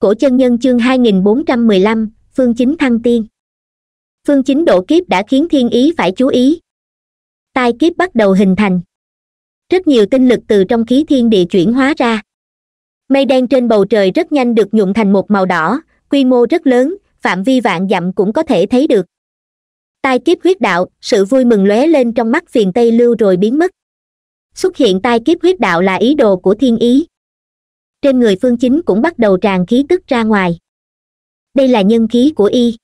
cổ chân nhân chương 2415, phương chính thăng tiên phương chính độ kiếp đã khiến thiên ý phải chú ý tai kiếp bắt đầu hình thành rất nhiều tinh lực từ trong khí thiên địa chuyển hóa ra mây đen trên bầu trời rất nhanh được nhuộm thành một màu đỏ quy mô rất lớn phạm vi vạn dặm cũng có thể thấy được tai kiếp huyết đạo sự vui mừng lóe lên trong mắt phiền tây lưu rồi biến mất xuất hiện tai kiếp huyết đạo là ý đồ của thiên ý trên người phương chính cũng bắt đầu tràn khí tức ra ngoài đây là nhân khí của y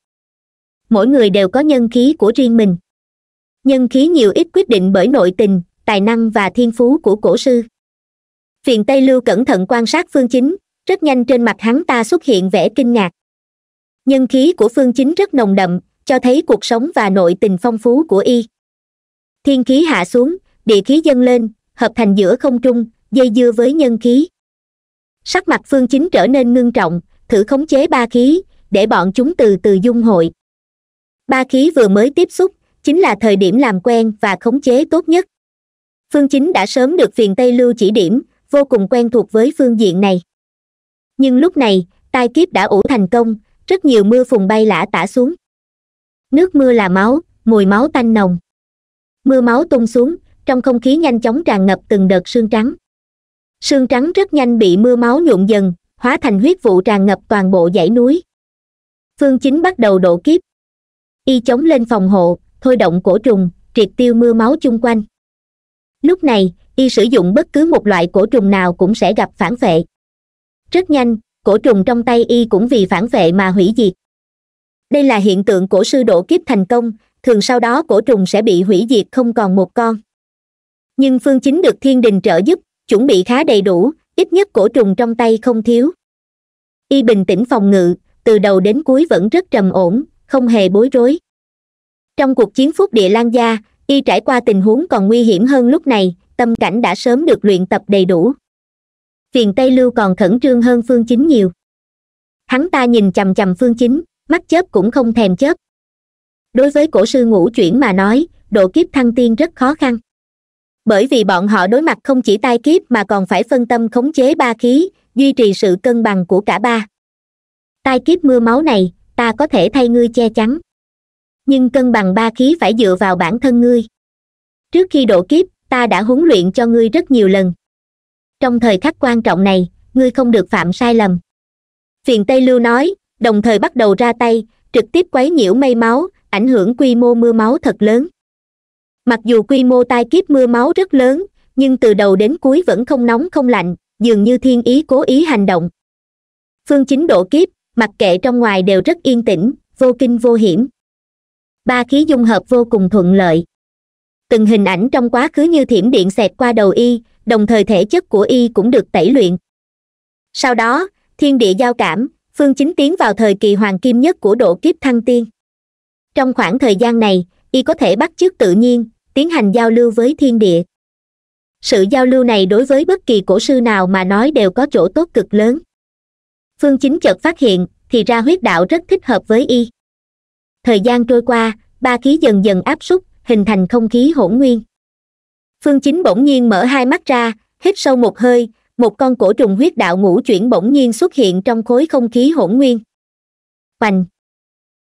mỗi người đều có nhân khí của riêng mình nhân khí nhiều ít quyết định bởi nội tình tài năng và thiên phú của cổ sư phiền tây lưu cẩn thận quan sát phương chính rất nhanh trên mặt hắn ta xuất hiện vẻ kinh ngạc nhân khí của phương chính rất nồng đậm cho thấy cuộc sống và nội tình phong phú của y thiên khí hạ xuống địa khí dâng lên hợp thành giữa không trung dây dưa với nhân khí sắc mặt phương chính trở nên ngưng trọng thử khống chế ba khí để bọn chúng từ từ dung hội ba khí vừa mới tiếp xúc chính là thời điểm làm quen và khống chế tốt nhất phương chính đã sớm được phiền tây lưu chỉ điểm vô cùng quen thuộc với phương diện này nhưng lúc này tai kiếp đã ủ thành công rất nhiều mưa phùng bay lả tả xuống nước mưa là máu mùi máu tanh nồng mưa máu tung xuống trong không khí nhanh chóng tràn ngập từng đợt sương trắng sương trắng rất nhanh bị mưa máu nhuộm dần hóa thành huyết vụ tràn ngập toàn bộ dãy núi phương chính bắt đầu độ kiếp y chống lên phòng hộ thôi động cổ trùng triệt tiêu mưa máu chung quanh lúc này y sử dụng bất cứ một loại cổ trùng nào cũng sẽ gặp phản vệ rất nhanh cổ trùng trong tay y cũng vì phản vệ mà hủy diệt đây là hiện tượng cổ sư độ kiếp thành công thường sau đó cổ trùng sẽ bị hủy diệt không còn một con nhưng phương chính được thiên đình trợ giúp chuẩn bị khá đầy đủ ít nhất cổ trùng trong tay không thiếu y bình tĩnh phòng ngự từ đầu đến cuối vẫn rất trầm ổn không hề bối rối trong cuộc chiến phúc địa lan gia y trải qua tình huống còn nguy hiểm hơn lúc này tâm cảnh đã sớm được luyện tập đầy đủ phiền tây lưu còn khẩn trương hơn phương chính nhiều hắn ta nhìn chầm chầm phương chính mắt chớp cũng không thèm chớp đối với cổ sư ngũ chuyển mà nói độ kiếp thăng tiên rất khó khăn bởi vì bọn họ đối mặt không chỉ tai kiếp mà còn phải phân tâm khống chế ba khí duy trì sự cân bằng của cả ba tai kiếp mưa máu này ta có thể thay ngươi che chắn nhưng cân bằng ba khí phải dựa vào bản thân ngươi trước khi độ kiếp ta đã huấn luyện cho ngươi rất nhiều lần trong thời khắc quan trọng này ngươi không được phạm sai lầm phiền tây lưu nói đồng thời bắt đầu ra tay trực tiếp quấy nhiễu mây máu ảnh hưởng quy mô mưa máu thật lớn mặc dù quy mô tai kiếp mưa máu rất lớn nhưng từ đầu đến cuối vẫn không nóng không lạnh dường như thiên ý cố ý hành động phương chính độ kiếp mặc kệ trong ngoài đều rất yên tĩnh vô kinh vô hiểm ba khí dung hợp vô cùng thuận lợi từng hình ảnh trong quá khứ như thiểm điện xẹt qua đầu y đồng thời thể chất của y cũng được tẩy luyện sau đó thiên địa giao cảm phương chính tiến vào thời kỳ hoàng kim nhất của độ kiếp thăng tiên trong khoảng thời gian này y có thể bắt chước tự nhiên tiến hành giao lưu với thiên địa sự giao lưu này đối với bất kỳ cổ sư nào mà nói đều có chỗ tốt cực lớn phương chính chợt phát hiện thì ra huyết đạo rất thích hợp với y thời gian trôi qua ba khí dần dần áp súc hình thành không khí hỗn nguyên phương chính bỗng nhiên mở hai mắt ra hít sâu một hơi một con cổ trùng huyết đạo ngũ chuyển bỗng nhiên xuất hiện trong khối không khí hỗn nguyên hoành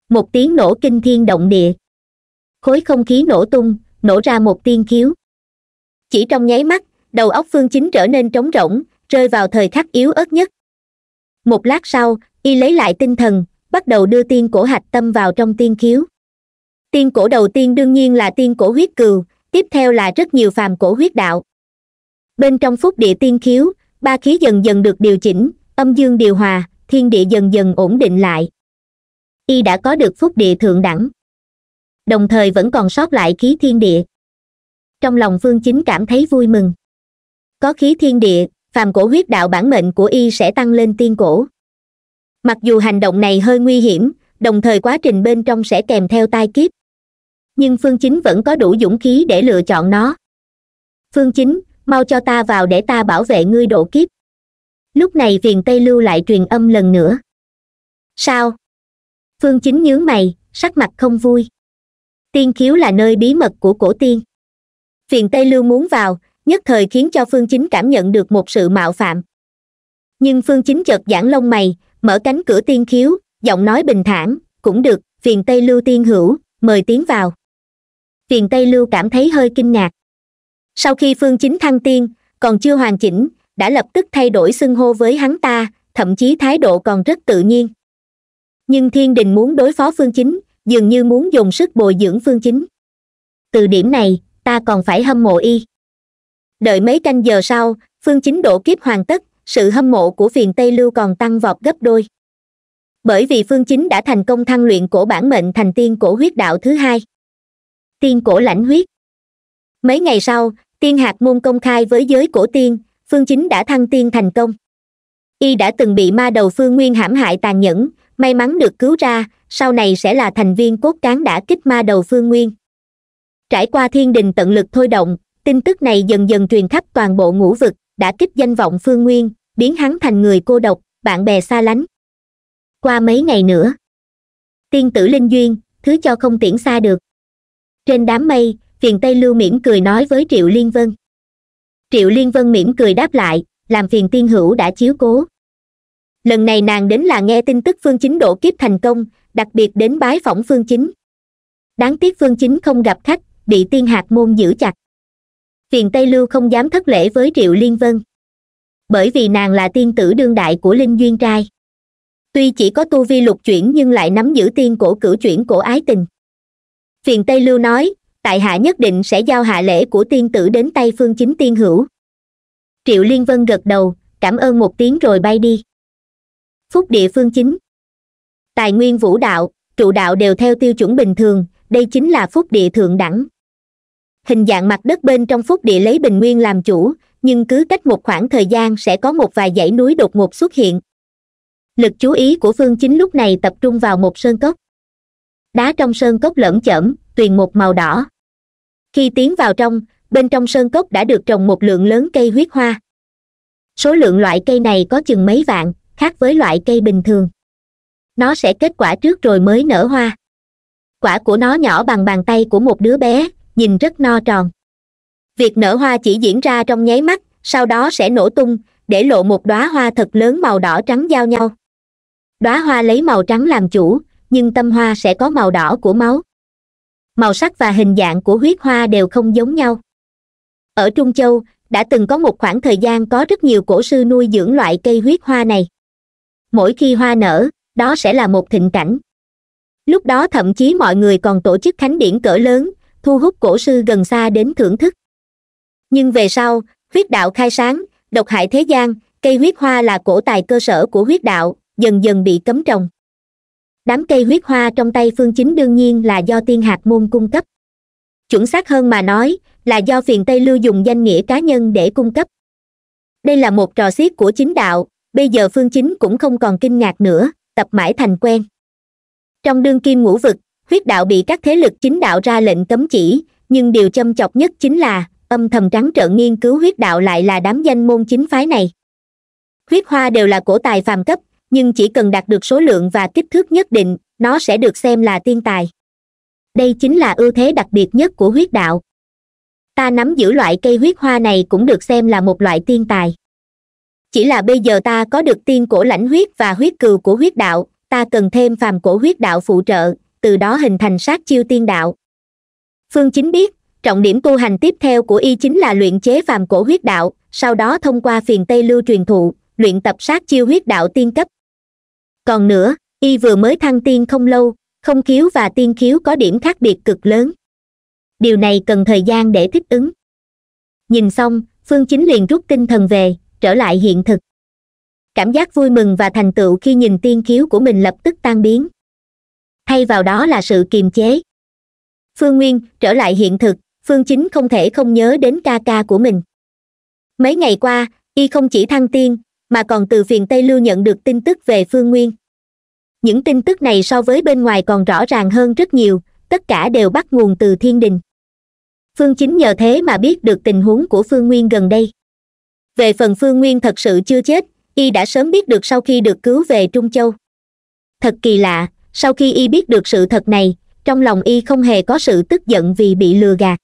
một tiếng nổ kinh thiên động địa khối không khí nổ tung nổ ra một tiên khiếu chỉ trong nháy mắt đầu óc phương chính trở nên trống rỗng rơi vào thời khắc yếu ớt nhất một lát sau y lấy lại tinh thần bắt đầu đưa tiên cổ hạch tâm vào trong tiên khiếu tiên cổ đầu tiên đương nhiên là tiên cổ huyết cừu tiếp theo là rất nhiều phàm cổ huyết đạo bên trong phúc địa tiên khiếu ba khí dần dần được điều chỉnh âm dương điều hòa thiên địa dần dần ổn định lại y đã có được phúc địa thượng đẳng đồng thời vẫn còn sót lại khí thiên địa trong lòng phương chính cảm thấy vui mừng có khí thiên địa phàm cổ huyết đạo bản mệnh của y sẽ tăng lên tiên cổ mặc dù hành động này hơi nguy hiểm đồng thời quá trình bên trong sẽ kèm theo tai kiếp nhưng phương chính vẫn có đủ dũng khí để lựa chọn nó phương chính mau cho ta vào để ta bảo vệ ngươi độ kiếp lúc này viền tây lưu lại truyền âm lần nữa sao phương chính nhướng mày sắc mặt không vui tiên khiếu là nơi bí mật của cổ tiên phiền tây lưu muốn vào nhất thời khiến cho phương chính cảm nhận được một sự mạo phạm nhưng phương chính chợt giãn lông mày mở cánh cửa tiên khiếu giọng nói bình thản cũng được phiền tây lưu tiên hữu mời tiến vào phiền tây lưu cảm thấy hơi kinh ngạc sau khi phương chính thăng tiên còn chưa hoàn chỉnh đã lập tức thay đổi xưng hô với hắn ta thậm chí thái độ còn rất tự nhiên nhưng thiên đình muốn đối phó phương chính dường như muốn dùng sức bồi dưỡng phương chính từ điểm này ta còn phải hâm mộ y đợi mấy canh giờ sau phương chính đổ kiếp hoàn tất sự hâm mộ của phiền tây lưu còn tăng vọt gấp đôi bởi vì phương chính đã thành công thăng luyện cổ bản mệnh thành tiên cổ huyết đạo thứ hai tiên cổ lãnh huyết mấy ngày sau tiên hạt môn công khai với giới cổ tiên phương chính đã thăng tiên thành công y đã từng bị ma đầu phương nguyên hãm hại tàn nhẫn may mắn được cứu ra sau này sẽ là thành viên cốt cán đã kích ma đầu phương nguyên trải qua thiên đình tận lực thôi động tin tức này dần dần truyền khắp toàn bộ ngũ vực đã kích danh vọng phương nguyên biến hắn thành người cô độc bạn bè xa lánh qua mấy ngày nữa tiên tử linh duyên thứ cho không tiễn xa được trên đám mây phiền tây lưu mỉm cười nói với triệu liên vân triệu liên vân mỉm cười đáp lại làm phiền tiên hữu đã chiếu cố lần này nàng đến là nghe tin tức phương chính đổ kiếp thành công đặc biệt đến bái phỏng phương chính đáng tiếc phương chính không gặp khách bị tiên hạt môn giữ chặt phiền tây lưu không dám thất lễ với triệu liên vân bởi vì nàng là tiên tử đương đại của linh duyên trai tuy chỉ có tu vi lục chuyển nhưng lại nắm giữ tiên cổ cửu chuyển cổ ái tình phiền tây lưu nói tại hạ nhất định sẽ giao hạ lễ của tiên tử đến tay phương chính tiên hữu triệu liên vân gật đầu cảm ơn một tiếng rồi bay đi phúc địa phương chính tài nguyên vũ đạo trụ đạo đều theo tiêu chuẩn bình thường đây chính là phúc địa thượng đẳng hình dạng mặt đất bên trong phúc địa lấy bình nguyên làm chủ nhưng cứ cách một khoảng thời gian sẽ có một vài dãy núi đột ngột xuất hiện lực chú ý của phương chính lúc này tập trung vào một sơn cốc đá trong sơn cốc lởm chởm tuyền một màu đỏ khi tiến vào trong bên trong sơn cốc đã được trồng một lượng lớn cây huyết hoa số lượng loại cây này có chừng mấy vạn khác với loại cây bình thường nó sẽ kết quả trước rồi mới nở hoa quả của nó nhỏ bằng bàn tay của một đứa bé nhìn rất no tròn việc nở hoa chỉ diễn ra trong nháy mắt sau đó sẽ nổ tung để lộ một đóa hoa thật lớn màu đỏ trắng giao nhau đóa hoa lấy màu trắng làm chủ nhưng tâm hoa sẽ có màu đỏ của máu màu sắc và hình dạng của huyết hoa đều không giống nhau ở trung châu đã từng có một khoảng thời gian có rất nhiều cổ sư nuôi dưỡng loại cây huyết hoa này mỗi khi hoa nở đó sẽ là một thịnh cảnh lúc đó thậm chí mọi người còn tổ chức khánh điển cỡ lớn thu hút cổ sư gần xa đến thưởng thức nhưng về sau huyết đạo khai sáng độc hại thế gian cây huyết hoa là cổ tài cơ sở của huyết đạo dần dần bị cấm trồng đám cây huyết hoa trong tay phương chính đương nhiên là do tiên hạt môn cung cấp chuẩn xác hơn mà nói là do phiền tây lưu dùng danh nghĩa cá nhân để cung cấp đây là một trò xiết của chính đạo bây giờ phương chính cũng không còn kinh ngạc nữa tập mãi thành quen trong đương kim ngũ vực huyết đạo bị các thế lực chính đạo ra lệnh cấm chỉ nhưng điều châm chọc nhất chính là âm thầm trắng trợn nghiên cứu huyết đạo lại là đám danh môn chính phái này huyết hoa đều là cổ tài phàm cấp nhưng chỉ cần đạt được số lượng và kích thước nhất định nó sẽ được xem là tiên tài đây chính là ưu thế đặc biệt nhất của huyết đạo ta nắm giữ loại cây huyết hoa này cũng được xem là một loại tiên tài chỉ là bây giờ ta có được tiên cổ lãnh huyết và huyết cừu của huyết đạo ta cần thêm phàm cổ huyết đạo phụ trợ từ đó hình thành sát chiêu tiên đạo phương chính biết trọng điểm tu hành tiếp theo của y chính là luyện chế phàm cổ huyết đạo sau đó thông qua phiền tây lưu truyền thụ luyện tập sát chiêu huyết đạo tiên cấp còn nữa y vừa mới thăng tiên không lâu không khiếu và tiên khiếu có điểm khác biệt cực lớn điều này cần thời gian để thích ứng nhìn xong phương chính liền rút tinh thần về trở lại hiện thực cảm giác vui mừng và thành tựu khi nhìn tiên khiếu của mình lập tức tan biến thay vào đó là sự kiềm chế phương nguyên trở lại hiện thực phương chính không thể không nhớ đến ca ca của mình mấy ngày qua y không chỉ thăng tiên mà còn từ phiền tây lưu nhận được tin tức về phương nguyên những tin tức này so với bên ngoài còn rõ ràng hơn rất nhiều tất cả đều bắt nguồn từ thiên đình phương chính nhờ thế mà biết được tình huống của phương nguyên gần đây về phần phương nguyên thật sự chưa chết y đã sớm biết được sau khi được cứu về trung châu thật kỳ lạ sau khi y biết được sự thật này trong lòng y không hề có sự tức giận vì bị lừa gạt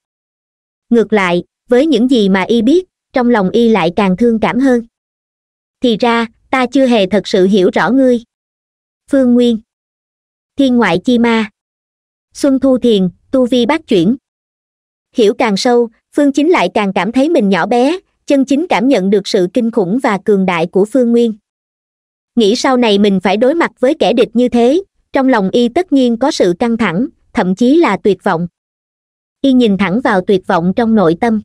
ngược lại với những gì mà y biết trong lòng y lại càng thương cảm hơn thì ra ta chưa hề thật sự hiểu rõ ngươi phương nguyên thiên ngoại chi ma xuân thu thiền tu vi bát chuyển hiểu càng sâu phương chính lại càng cảm thấy mình nhỏ bé chân chính cảm nhận được sự kinh khủng và cường đại của phương nguyên nghĩ sau này mình phải đối mặt với kẻ địch như thế trong lòng y tất nhiên có sự căng thẳng thậm chí là tuyệt vọng y nhìn thẳng vào tuyệt vọng trong nội tâm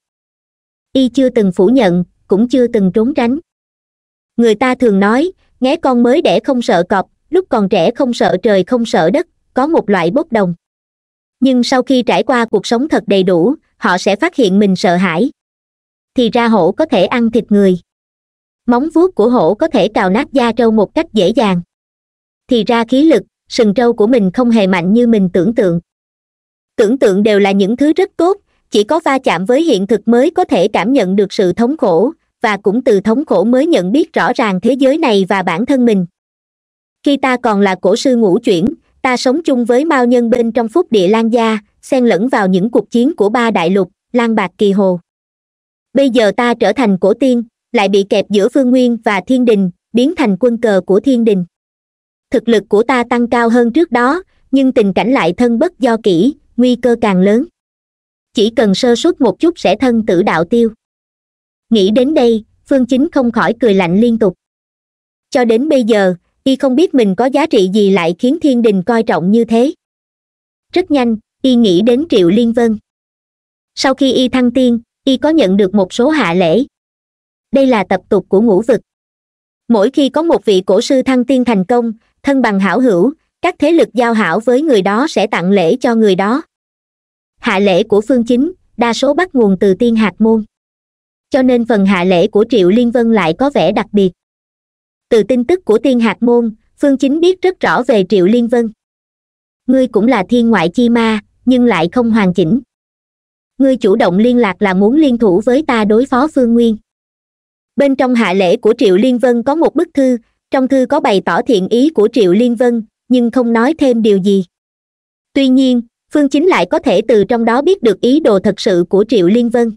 y chưa từng phủ nhận cũng chưa từng trốn tránh người ta thường nói nghé con mới đẻ không sợ cọp lúc còn trẻ không sợ trời không sợ đất có một loại bốc đồng nhưng sau khi trải qua cuộc sống thật đầy đủ họ sẽ phát hiện mình sợ hãi thì ra hổ có thể ăn thịt người móng vuốt của hổ có thể cào nát da trâu một cách dễ dàng thì ra khí lực sừng trâu của mình không hề mạnh như mình tưởng tượng tưởng tượng đều là những thứ rất tốt chỉ có va chạm với hiện thực mới có thể cảm nhận được sự thống khổ và cũng từ thống khổ mới nhận biết rõ ràng thế giới này và bản thân mình khi ta còn là cổ sư ngũ chuyển ta sống chung với mao nhân bên trong phúc địa lan gia xen lẫn vào những cuộc chiến của ba đại lục lan bạc kỳ hồ bây giờ ta trở thành cổ tiên lại bị kẹp giữa phương nguyên và thiên đình biến thành quân cờ của thiên đình thực lực của ta tăng cao hơn trước đó nhưng tình cảnh lại thân bất do kỹ nguy cơ càng lớn chỉ cần sơ suất một chút sẽ thân tử đạo tiêu nghĩ đến đây phương chính không khỏi cười lạnh liên tục cho đến bây giờ y không biết mình có giá trị gì lại khiến thiên đình coi trọng như thế rất nhanh y nghĩ đến triệu liên vân sau khi y thăng tiên y có nhận được một số hạ lễ đây là tập tục của ngũ vực mỗi khi có một vị cổ sư thăng tiên thành công thân bằng hảo hữu các thế lực giao hảo với người đó sẽ tặng lễ cho người đó hạ lễ của phương chính đa số bắt nguồn từ tiên hạt môn cho nên phần hạ lễ của triệu liên vân lại có vẻ đặc biệt từ tin tức của tiên hạt môn phương chính biết rất rõ về triệu liên vân ngươi cũng là thiên ngoại chi ma nhưng lại không hoàn chỉnh ngươi chủ động liên lạc là muốn liên thủ với ta đối phó phương nguyên bên trong hạ lễ của triệu liên vân có một bức thư trong thư có bày tỏ thiện ý của triệu liên vân nhưng không nói thêm điều gì tuy nhiên phương chính lại có thể từ trong đó biết được ý đồ thật sự của triệu liên vân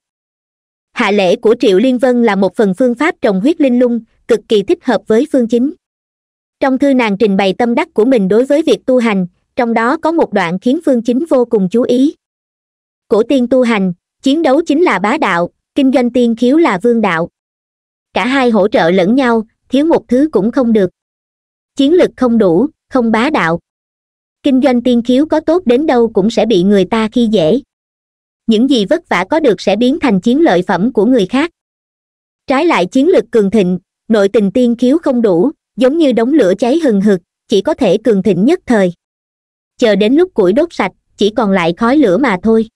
hạ lễ của triệu liên vân là một phần phương pháp trồng huyết linh lung cực kỳ thích hợp với phương chính trong thư nàng trình bày tâm đắc của mình đối với việc tu hành trong đó có một đoạn khiến phương chính vô cùng chú ý cổ tiên tu hành chiến đấu chính là bá đạo kinh doanh tiên khiếu là vương đạo cả hai hỗ trợ lẫn nhau thiếu một thứ cũng không được chiến lực không đủ không bá đạo kinh doanh tiên khiếu có tốt đến đâu cũng sẽ bị người ta khi dễ những gì vất vả có được sẽ biến thành chiến lợi phẩm của người khác trái lại chiến lực cường thịnh nội tình tiên khiếu không đủ giống như đống lửa cháy hừng hực chỉ có thể cường thịnh nhất thời chờ đến lúc củi đốt sạch chỉ còn lại khói lửa mà thôi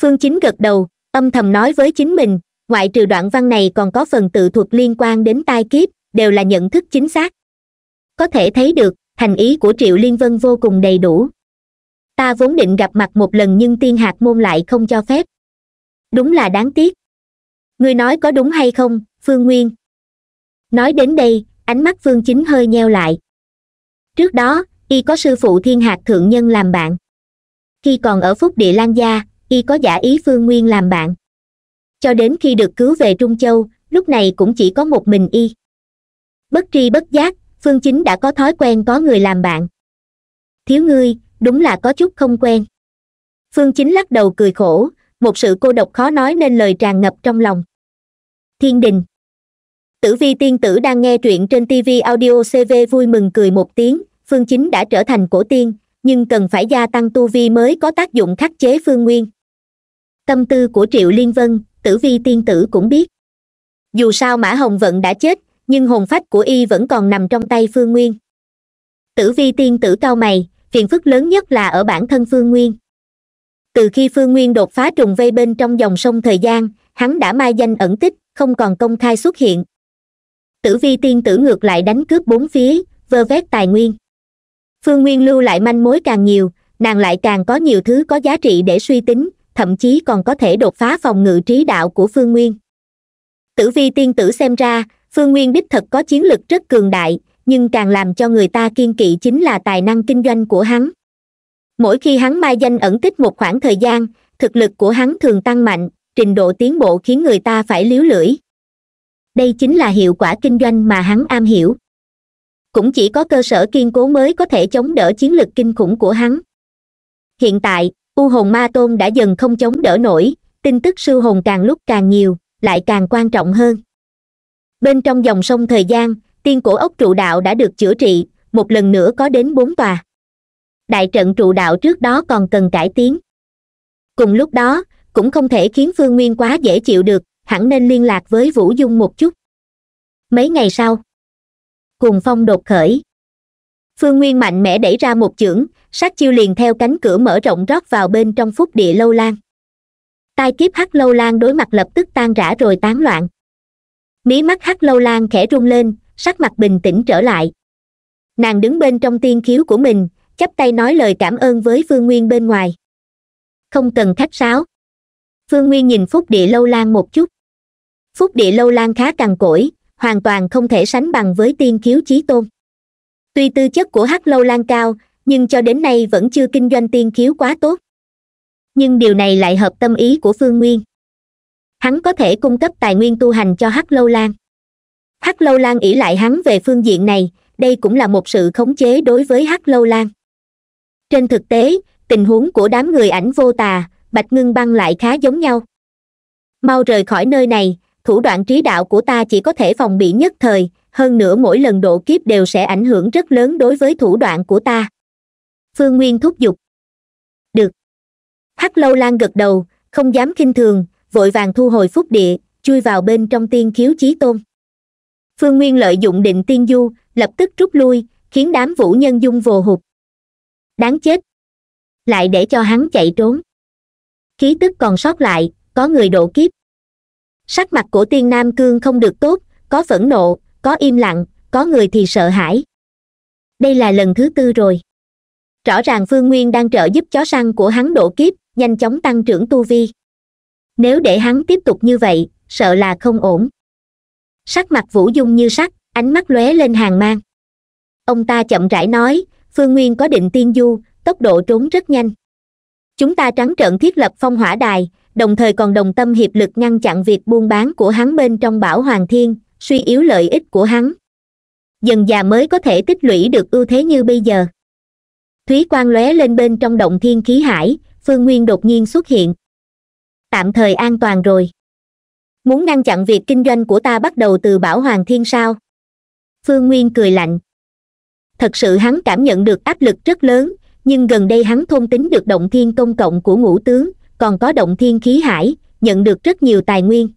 phương chính gật đầu âm thầm nói với chính mình ngoại trừ đoạn văn này còn có phần tự thuật liên quan đến tai kiếp đều là nhận thức chính xác có thể thấy được thành ý của triệu liên vân vô cùng đầy đủ ta vốn định gặp mặt một lần nhưng tiên hạt môn lại không cho phép đúng là đáng tiếc ngươi nói có đúng hay không phương nguyên nói đến đây ánh mắt phương chính hơi nheo lại trước đó y có sư phụ thiên hạt thượng nhân làm bạn khi còn ở phúc địa lan gia y có giả ý phương nguyên làm bạn cho đến khi được cứu về trung châu lúc này cũng chỉ có một mình y bất tri bất giác phương chính đã có thói quen có người làm bạn thiếu ngươi đúng là có chút không quen phương chính lắc đầu cười khổ một sự cô độc khó nói nên lời tràn ngập trong lòng thiên đình tử vi tiên tử đang nghe truyện trên tv audio cv vui mừng cười một tiếng phương chính đã trở thành cổ tiên nhưng cần phải gia tăng tu vi mới có tác dụng khắc chế phương nguyên tâm tư của triệu liên vân tử vi tiên tử cũng biết dù sao mã hồng vận đã chết nhưng hồn phách của y vẫn còn nằm trong tay phương nguyên tử vi tiên tử cao mày phiền phức lớn nhất là ở bản thân phương nguyên từ khi phương nguyên đột phá trùng vây bên trong dòng sông thời gian hắn đã mai danh ẩn tích không còn công khai xuất hiện tử vi tiên tử ngược lại đánh cướp bốn phía vơ vét tài nguyên phương nguyên lưu lại manh mối càng nhiều nàng lại càng có nhiều thứ có giá trị để suy tính thậm chí còn có thể đột phá phòng ngự trí đạo của phương nguyên tử vi tiên tử xem ra phương nguyên đích thật có chiến lực rất cường đại nhưng càng làm cho người ta kiên kỵ chính là tài năng kinh doanh của hắn mỗi khi hắn mai danh ẩn tích một khoảng thời gian thực lực của hắn thường tăng mạnh trình độ tiến bộ khiến người ta phải liếu lưỡi đây chính là hiệu quả kinh doanh mà hắn am hiểu cũng chỉ có cơ sở kiên cố mới có thể chống đỡ chiến lực kinh khủng của hắn hiện tại u hồn ma tôn đã dần không chống đỡ nổi tin tức sư hồn càng lúc càng nhiều lại càng quan trọng hơn bên trong dòng sông thời gian tiên cổ ốc trụ đạo đã được chữa trị một lần nữa có đến bốn tòa đại trận trụ đạo trước đó còn cần cải tiến cùng lúc đó cũng không thể khiến phương nguyên quá dễ chịu được hẳn nên liên lạc với vũ dung một chút mấy ngày sau cùng phong đột khởi phương nguyên mạnh mẽ đẩy ra một chưởng sát chiêu liền theo cánh cửa mở rộng rót vào bên trong phúc địa lâu lan tai kiếp hắc lâu lan đối mặt lập tức tan rã rồi tán loạn mí mắt hắc lâu lan khẽ rung lên sắc mặt bình tĩnh trở lại nàng đứng bên trong tiên khiếu của mình chắp tay nói lời cảm ơn với phương nguyên bên ngoài không cần khách sáo phương nguyên nhìn phúc địa lâu lan một chút phúc địa lâu lan khá cằn cỗi hoàn toàn không thể sánh bằng với tiên khiếu chí tôn tuy tư chất của hắc lâu lan cao nhưng cho đến nay vẫn chưa kinh doanh tiên khiếu quá tốt nhưng điều này lại hợp tâm ý của phương nguyên hắn có thể cung cấp tài nguyên tu hành cho hắc lâu lan hắc lâu lan ỷ lại hắn về phương diện này đây cũng là một sự khống chế đối với hắc lâu lan trên thực tế tình huống của đám người ảnh vô tà bạch ngưng băng lại khá giống nhau mau rời khỏi nơi này thủ đoạn trí đạo của ta chỉ có thể phòng bị nhất thời hơn nữa mỗi lần độ kiếp đều sẽ ảnh hưởng rất lớn đối với thủ đoạn của ta phương nguyên thúc giục được hắc lâu lan gật đầu không dám kinh thường vội vàng thu hồi phúc địa chui vào bên trong tiên khiếu chí tôn phương nguyên lợi dụng định tiên du lập tức rút lui khiến đám vũ nhân dung vồ hụt đáng chết lại để cho hắn chạy trốn khí tức còn sót lại có người độ kiếp sắc mặt của tiên nam cương không được tốt có phẫn nộ có im lặng có người thì sợ hãi đây là lần thứ tư rồi rõ ràng phương nguyên đang trợ giúp chó săn của hắn đổ kiếp nhanh chóng tăng trưởng tu vi nếu để hắn tiếp tục như vậy sợ là không ổn sắc mặt vũ dung như sắt ánh mắt lóe lên hàng mang ông ta chậm rãi nói phương nguyên có định tiên du tốc độ trốn rất nhanh chúng ta trắng trợn thiết lập phong hỏa đài đồng thời còn đồng tâm hiệp lực ngăn chặn việc buôn bán của hắn bên trong bảo hoàng thiên suy yếu lợi ích của hắn dần già mới có thể tích lũy được ưu thế như bây giờ thúy quang lóe lên bên trong động thiên khí hải phương nguyên đột nhiên xuất hiện tạm thời an toàn rồi muốn ngăn chặn việc kinh doanh của ta bắt đầu từ bảo hoàng thiên sao phương nguyên cười lạnh thật sự hắn cảm nhận được áp lực rất lớn nhưng gần đây hắn thôn tính được động thiên công cộng của ngũ tướng còn có động thiên khí hải nhận được rất nhiều tài nguyên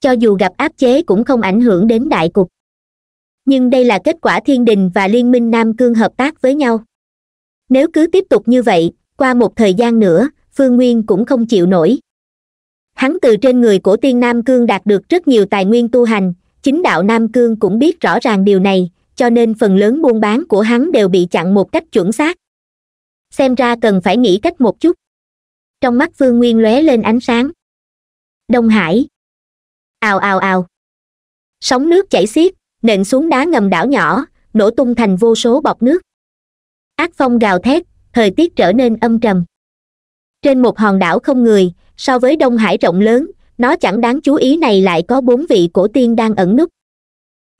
cho dù gặp áp chế cũng không ảnh hưởng đến đại cục nhưng đây là kết quả thiên đình và liên minh nam cương hợp tác với nhau nếu cứ tiếp tục như vậy qua một thời gian nữa phương nguyên cũng không chịu nổi hắn từ trên người của tiên nam cương đạt được rất nhiều tài nguyên tu hành chính đạo nam cương cũng biết rõ ràng điều này cho nên phần lớn buôn bán của hắn đều bị chặn một cách chuẩn xác xem ra cần phải nghĩ cách một chút trong mắt phương nguyên lóe lên ánh sáng đông hải ào ào ào sóng nước chảy xiết nện xuống đá ngầm đảo nhỏ nổ tung thành vô số bọc nước ác phong gào thét thời tiết trở nên âm trầm trên một hòn đảo không người so với đông hải rộng lớn nó chẳng đáng chú ý này lại có bốn vị cổ tiên đang ẩn núp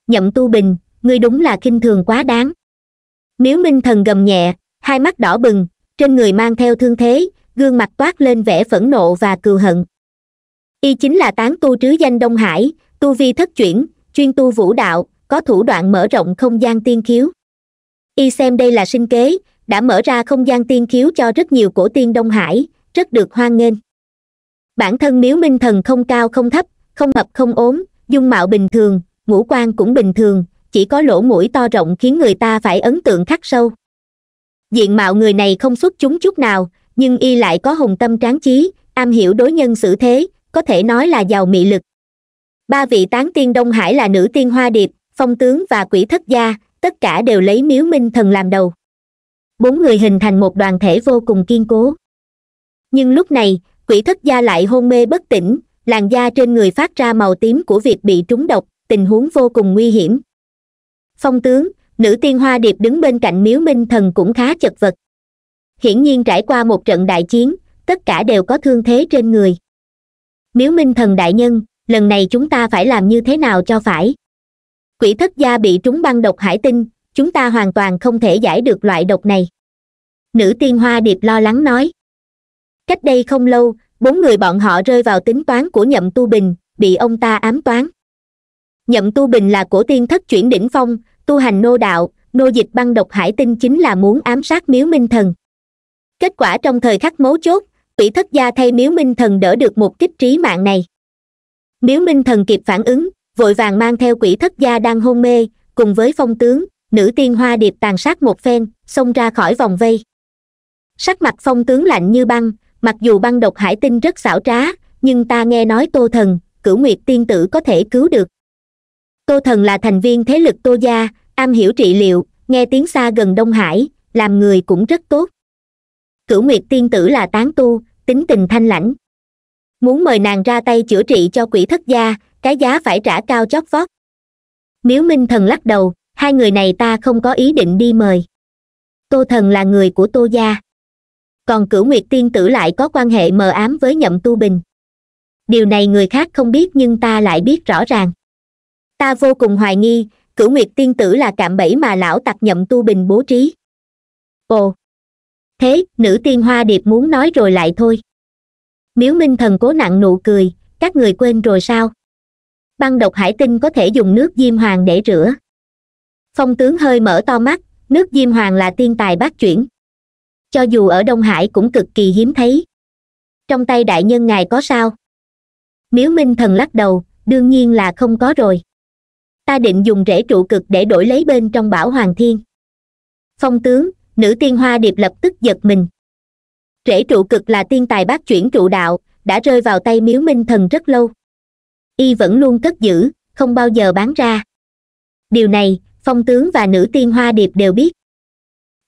nhậm tu bình ngươi đúng là khinh thường quá đáng miếu minh thần gầm nhẹ hai mắt đỏ bừng trên người mang theo thương thế gương mặt toát lên vẻ phẫn nộ và cừu hận y chính là tán tu trứ danh đông hải tu vi thất chuyển chuyên tu vũ đạo có thủ đoạn mở rộng không gian tiên khiếu y xem đây là sinh kế đã mở ra không gian tiên khiếu cho rất nhiều cổ tiên đông hải rất được hoan nghênh bản thân miếu minh thần không cao không thấp không mập không ốm dung mạo bình thường ngũ quan cũng bình thường chỉ có lỗ mũi to rộng khiến người ta phải ấn tượng khắc sâu diện mạo người này không xuất chúng chút nào nhưng y lại có hùng tâm tráng trí am hiểu đối nhân xử thế có thể nói là giàu mị lực ba vị tán tiên đông hải là nữ tiên hoa điệp phong tướng và quỷ thất gia tất cả đều lấy miếu minh thần làm đầu bốn người hình thành một đoàn thể vô cùng kiên cố nhưng lúc này quỷ thất gia lại hôn mê bất tỉnh làn da trên người phát ra màu tím của việc bị trúng độc tình huống vô cùng nguy hiểm phong tướng nữ tiên hoa điệp đứng bên cạnh miếu minh thần cũng khá chật vật hiển nhiên trải qua một trận đại chiến tất cả đều có thương thế trên người miếu minh thần đại nhân lần này chúng ta phải làm như thế nào cho phải quỷ thất gia bị trúng băng độc hải tinh chúng ta hoàn toàn không thể giải được loại độc này nữ tiên hoa điệp lo lắng nói cách đây không lâu bốn người bọn họ rơi vào tính toán của nhậm tu bình bị ông ta ám toán nhậm tu bình là cổ tiên thất chuyển đỉnh phong tu hành nô đạo nô dịch băng độc hải tinh chính là muốn ám sát miếu minh thần kết quả trong thời khắc mấu chốt quỷ thất gia thay miếu minh thần đỡ được một kích trí mạng này miếu minh thần kịp phản ứng vội vàng mang theo quỷ thất gia đang hôn mê cùng với phong tướng nữ tiên hoa điệp tàn sát một phen xông ra khỏi vòng vây sắc mặt phong tướng lạnh như băng mặc dù băng độc hải tinh rất xảo trá nhưng ta nghe nói tô thần cửu nguyệt tiên tử có thể cứu được tô thần là thành viên thế lực tô gia am hiểu trị liệu nghe tiếng xa gần đông hải làm người cũng rất tốt cửu nguyệt tiên tử là tán tu tính tình thanh lãnh muốn mời nàng ra tay chữa trị cho quỷ thất gia cái giá phải trả cao chót vót miếu minh thần lắc đầu hai người này ta không có ý định đi mời tô thần là người của tô gia còn cửu nguyệt tiên tử lại có quan hệ mờ ám với nhậm tu bình điều này người khác không biết nhưng ta lại biết rõ ràng ta vô cùng hoài nghi cửu nguyệt tiên tử là cạm bẫy mà lão tặc nhậm tu bình bố trí ồ thế nữ tiên hoa điệp muốn nói rồi lại thôi miếu minh thần cố nặng nụ cười các người quên rồi sao băng độc hải tinh có thể dùng nước diêm hoàng để rửa phong tướng hơi mở to mắt nước diêm hoàng là tiên tài bát chuyển cho dù ở đông hải cũng cực kỳ hiếm thấy trong tay đại nhân ngài có sao miếu minh thần lắc đầu đương nhiên là không có rồi ta định dùng rễ trụ cực để đổi lấy bên trong bảo hoàng thiên phong tướng nữ tiên hoa điệp lập tức giật mình rễ trụ cực là tiên tài bát chuyển trụ đạo đã rơi vào tay miếu minh thần rất lâu y vẫn luôn cất giữ không bao giờ bán ra điều này phong tướng và nữ tiên hoa điệp đều biết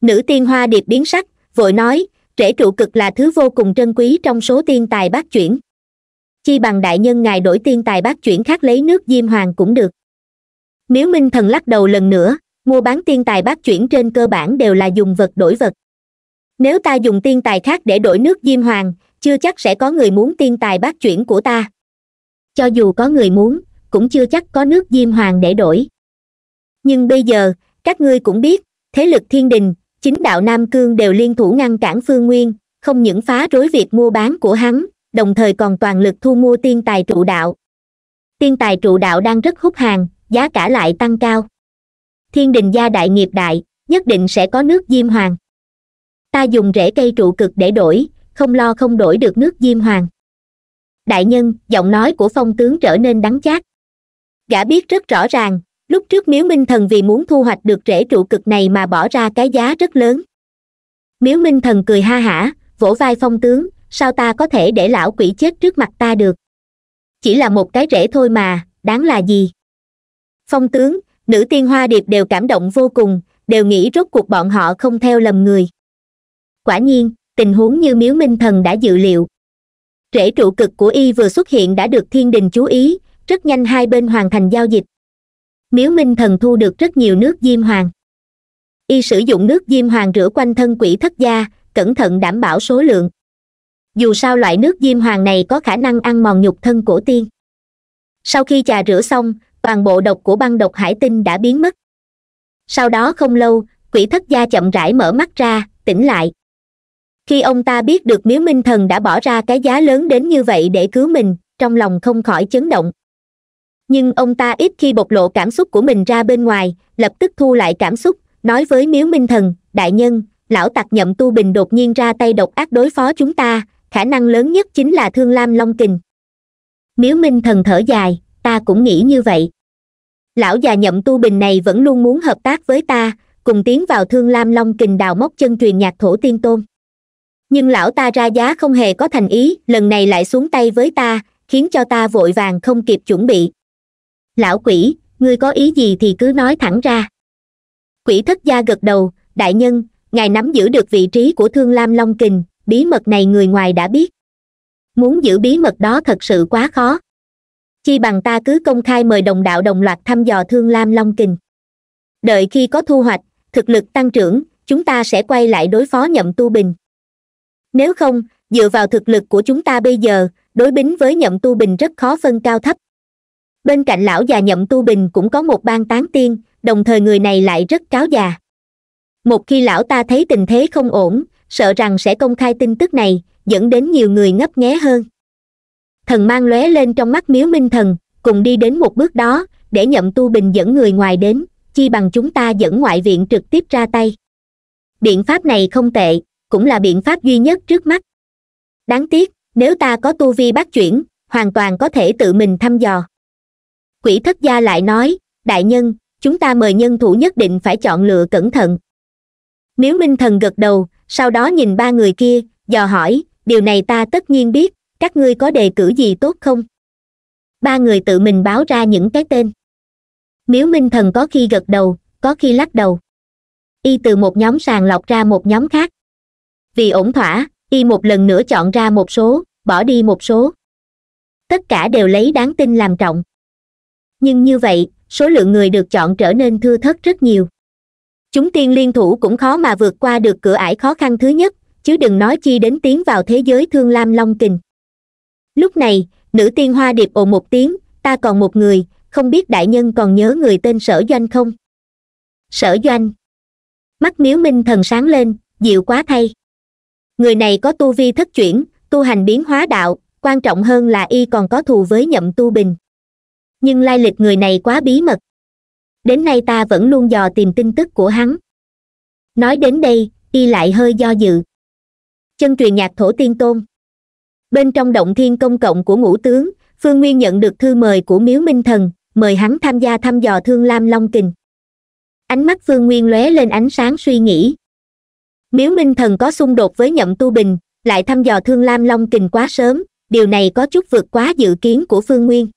nữ tiên hoa điệp biến sắc vội nói rễ trụ cực là thứ vô cùng trân quý trong số tiên tài bác chuyển chi bằng đại nhân ngài đổi tiên tài bác chuyển khác lấy nước diêm hoàng cũng được miếu minh thần lắc đầu lần nữa mua bán tiên tài bác chuyển trên cơ bản đều là dùng vật đổi vật nếu ta dùng tiên tài khác để đổi nước diêm hoàng chưa chắc sẽ có người muốn tiên tài bác chuyển của ta cho dù có người muốn cũng chưa chắc có nước diêm hoàng để đổi nhưng bây giờ các ngươi cũng biết thế lực thiên đình chính đạo nam cương đều liên thủ ngăn cản phương nguyên không những phá rối việc mua bán của hắn đồng thời còn toàn lực thu mua tiên tài trụ đạo tiên tài trụ đạo đang rất hút hàng giá cả lại tăng cao thiên đình gia đại nghiệp đại nhất định sẽ có nước diêm hoàng ta dùng rễ cây trụ cực để đổi không lo không đổi được nước diêm hoàng đại nhân giọng nói của phong tướng trở nên đắng chát gã biết rất rõ ràng lúc trước miếu minh thần vì muốn thu hoạch được rễ trụ cực này mà bỏ ra cái giá rất lớn miếu minh thần cười ha hả vỗ vai phong tướng sao ta có thể để lão quỷ chết trước mặt ta được chỉ là một cái rễ thôi mà đáng là gì phong tướng nữ tiên hoa điệp đều cảm động vô cùng đều nghĩ rốt cuộc bọn họ không theo lầm người quả nhiên tình huống như miếu minh thần đã dự liệu rễ trụ cực của y vừa xuất hiện đã được thiên đình chú ý rất nhanh hai bên hoàn thành giao dịch miếu minh thần thu được rất nhiều nước diêm hoàng y sử dụng nước diêm hoàng rửa quanh thân quỷ thất gia cẩn thận đảm bảo số lượng dù sao loại nước diêm hoàng này có khả năng ăn mòn nhục thân cổ tiên sau khi trà rửa xong toàn bộ độc của băng độc hải tinh đã biến mất sau đó không lâu quỷ thất gia chậm rãi mở mắt ra tỉnh lại khi ông ta biết được miếu minh thần đã bỏ ra cái giá lớn đến như vậy để cứu mình trong lòng không khỏi chấn động nhưng ông ta ít khi bộc lộ cảm xúc của mình ra bên ngoài lập tức thu lại cảm xúc nói với miếu minh thần đại nhân lão tặc nhậm tu bình đột nhiên ra tay độc ác đối phó chúng ta khả năng lớn nhất chính là thương lam long kình miếu minh thần thở dài ta cũng nghĩ như vậy lão già nhậm tu bình này vẫn luôn muốn hợp tác với ta cùng tiến vào thương lam long kình đào móc chân truyền nhạc thổ tiên tôn nhưng lão ta ra giá không hề có thành ý lần này lại xuống tay với ta khiến cho ta vội vàng không kịp chuẩn bị lão quỷ ngươi có ý gì thì cứ nói thẳng ra quỷ thất gia gật đầu đại nhân ngài nắm giữ được vị trí của thương lam long kình bí mật này người ngoài đã biết muốn giữ bí mật đó thật sự quá khó chi bằng ta cứ công khai mời đồng đạo đồng loạt thăm dò thương lam long kình đợi khi có thu hoạch thực lực tăng trưởng chúng ta sẽ quay lại đối phó nhậm tu bình nếu không dựa vào thực lực của chúng ta bây giờ đối bính với nhậm tu bình rất khó phân cao thấp bên cạnh lão già nhậm tu bình cũng có một ban tán tiên đồng thời người này lại rất cáo già một khi lão ta thấy tình thế không ổn sợ rằng sẽ công khai tin tức này dẫn đến nhiều người ngấp nghé hơn thần mang lóe lên trong mắt miếu minh thần cùng đi đến một bước đó để nhậm tu bình dẫn người ngoài đến chi bằng chúng ta dẫn ngoại viện trực tiếp ra tay biện pháp này không tệ cũng là biện pháp duy nhất trước mắt đáng tiếc nếu ta có tu vi bắt chuyển hoàn toàn có thể tự mình thăm dò quỷ thất gia lại nói đại nhân chúng ta mời nhân thủ nhất định phải chọn lựa cẩn thận nếu minh thần gật đầu sau đó nhìn ba người kia dò hỏi điều này ta tất nhiên biết các ngươi có đề cử gì tốt không ba người tự mình báo ra những cái tên miếu minh thần có khi gật đầu có khi lắc đầu y từ một nhóm sàng lọc ra một nhóm khác vì ổn thỏa y một lần nữa chọn ra một số bỏ đi một số tất cả đều lấy đáng tin làm trọng nhưng như vậy số lượng người được chọn trở nên thưa thớt rất nhiều chúng tiên liên thủ cũng khó mà vượt qua được cửa ải khó khăn thứ nhất chứ đừng nói chi đến tiến vào thế giới thương lam long kình lúc này nữ tiên hoa điệp ồ một tiếng ta còn một người không biết đại nhân còn nhớ người tên sở doanh không sở doanh mắt miếu minh thần sáng lên dịu quá thay người này có tu vi thất chuyển tu hành biến hóa đạo quan trọng hơn là y còn có thù với nhậm tu bình nhưng lai lịch người này quá bí mật đến nay ta vẫn luôn dò tìm tin tức của hắn nói đến đây y lại hơi do dự chân truyền nhạc thổ tiên tôn bên trong động thiên công cộng của ngũ tướng phương nguyên nhận được thư mời của miếu minh thần mời hắn tham gia thăm dò thương lam long kình ánh mắt phương nguyên lóe lên ánh sáng suy nghĩ miếu minh thần có xung đột với nhậm tu bình lại thăm dò thương lam long kình quá sớm điều này có chút vượt quá dự kiến của phương nguyên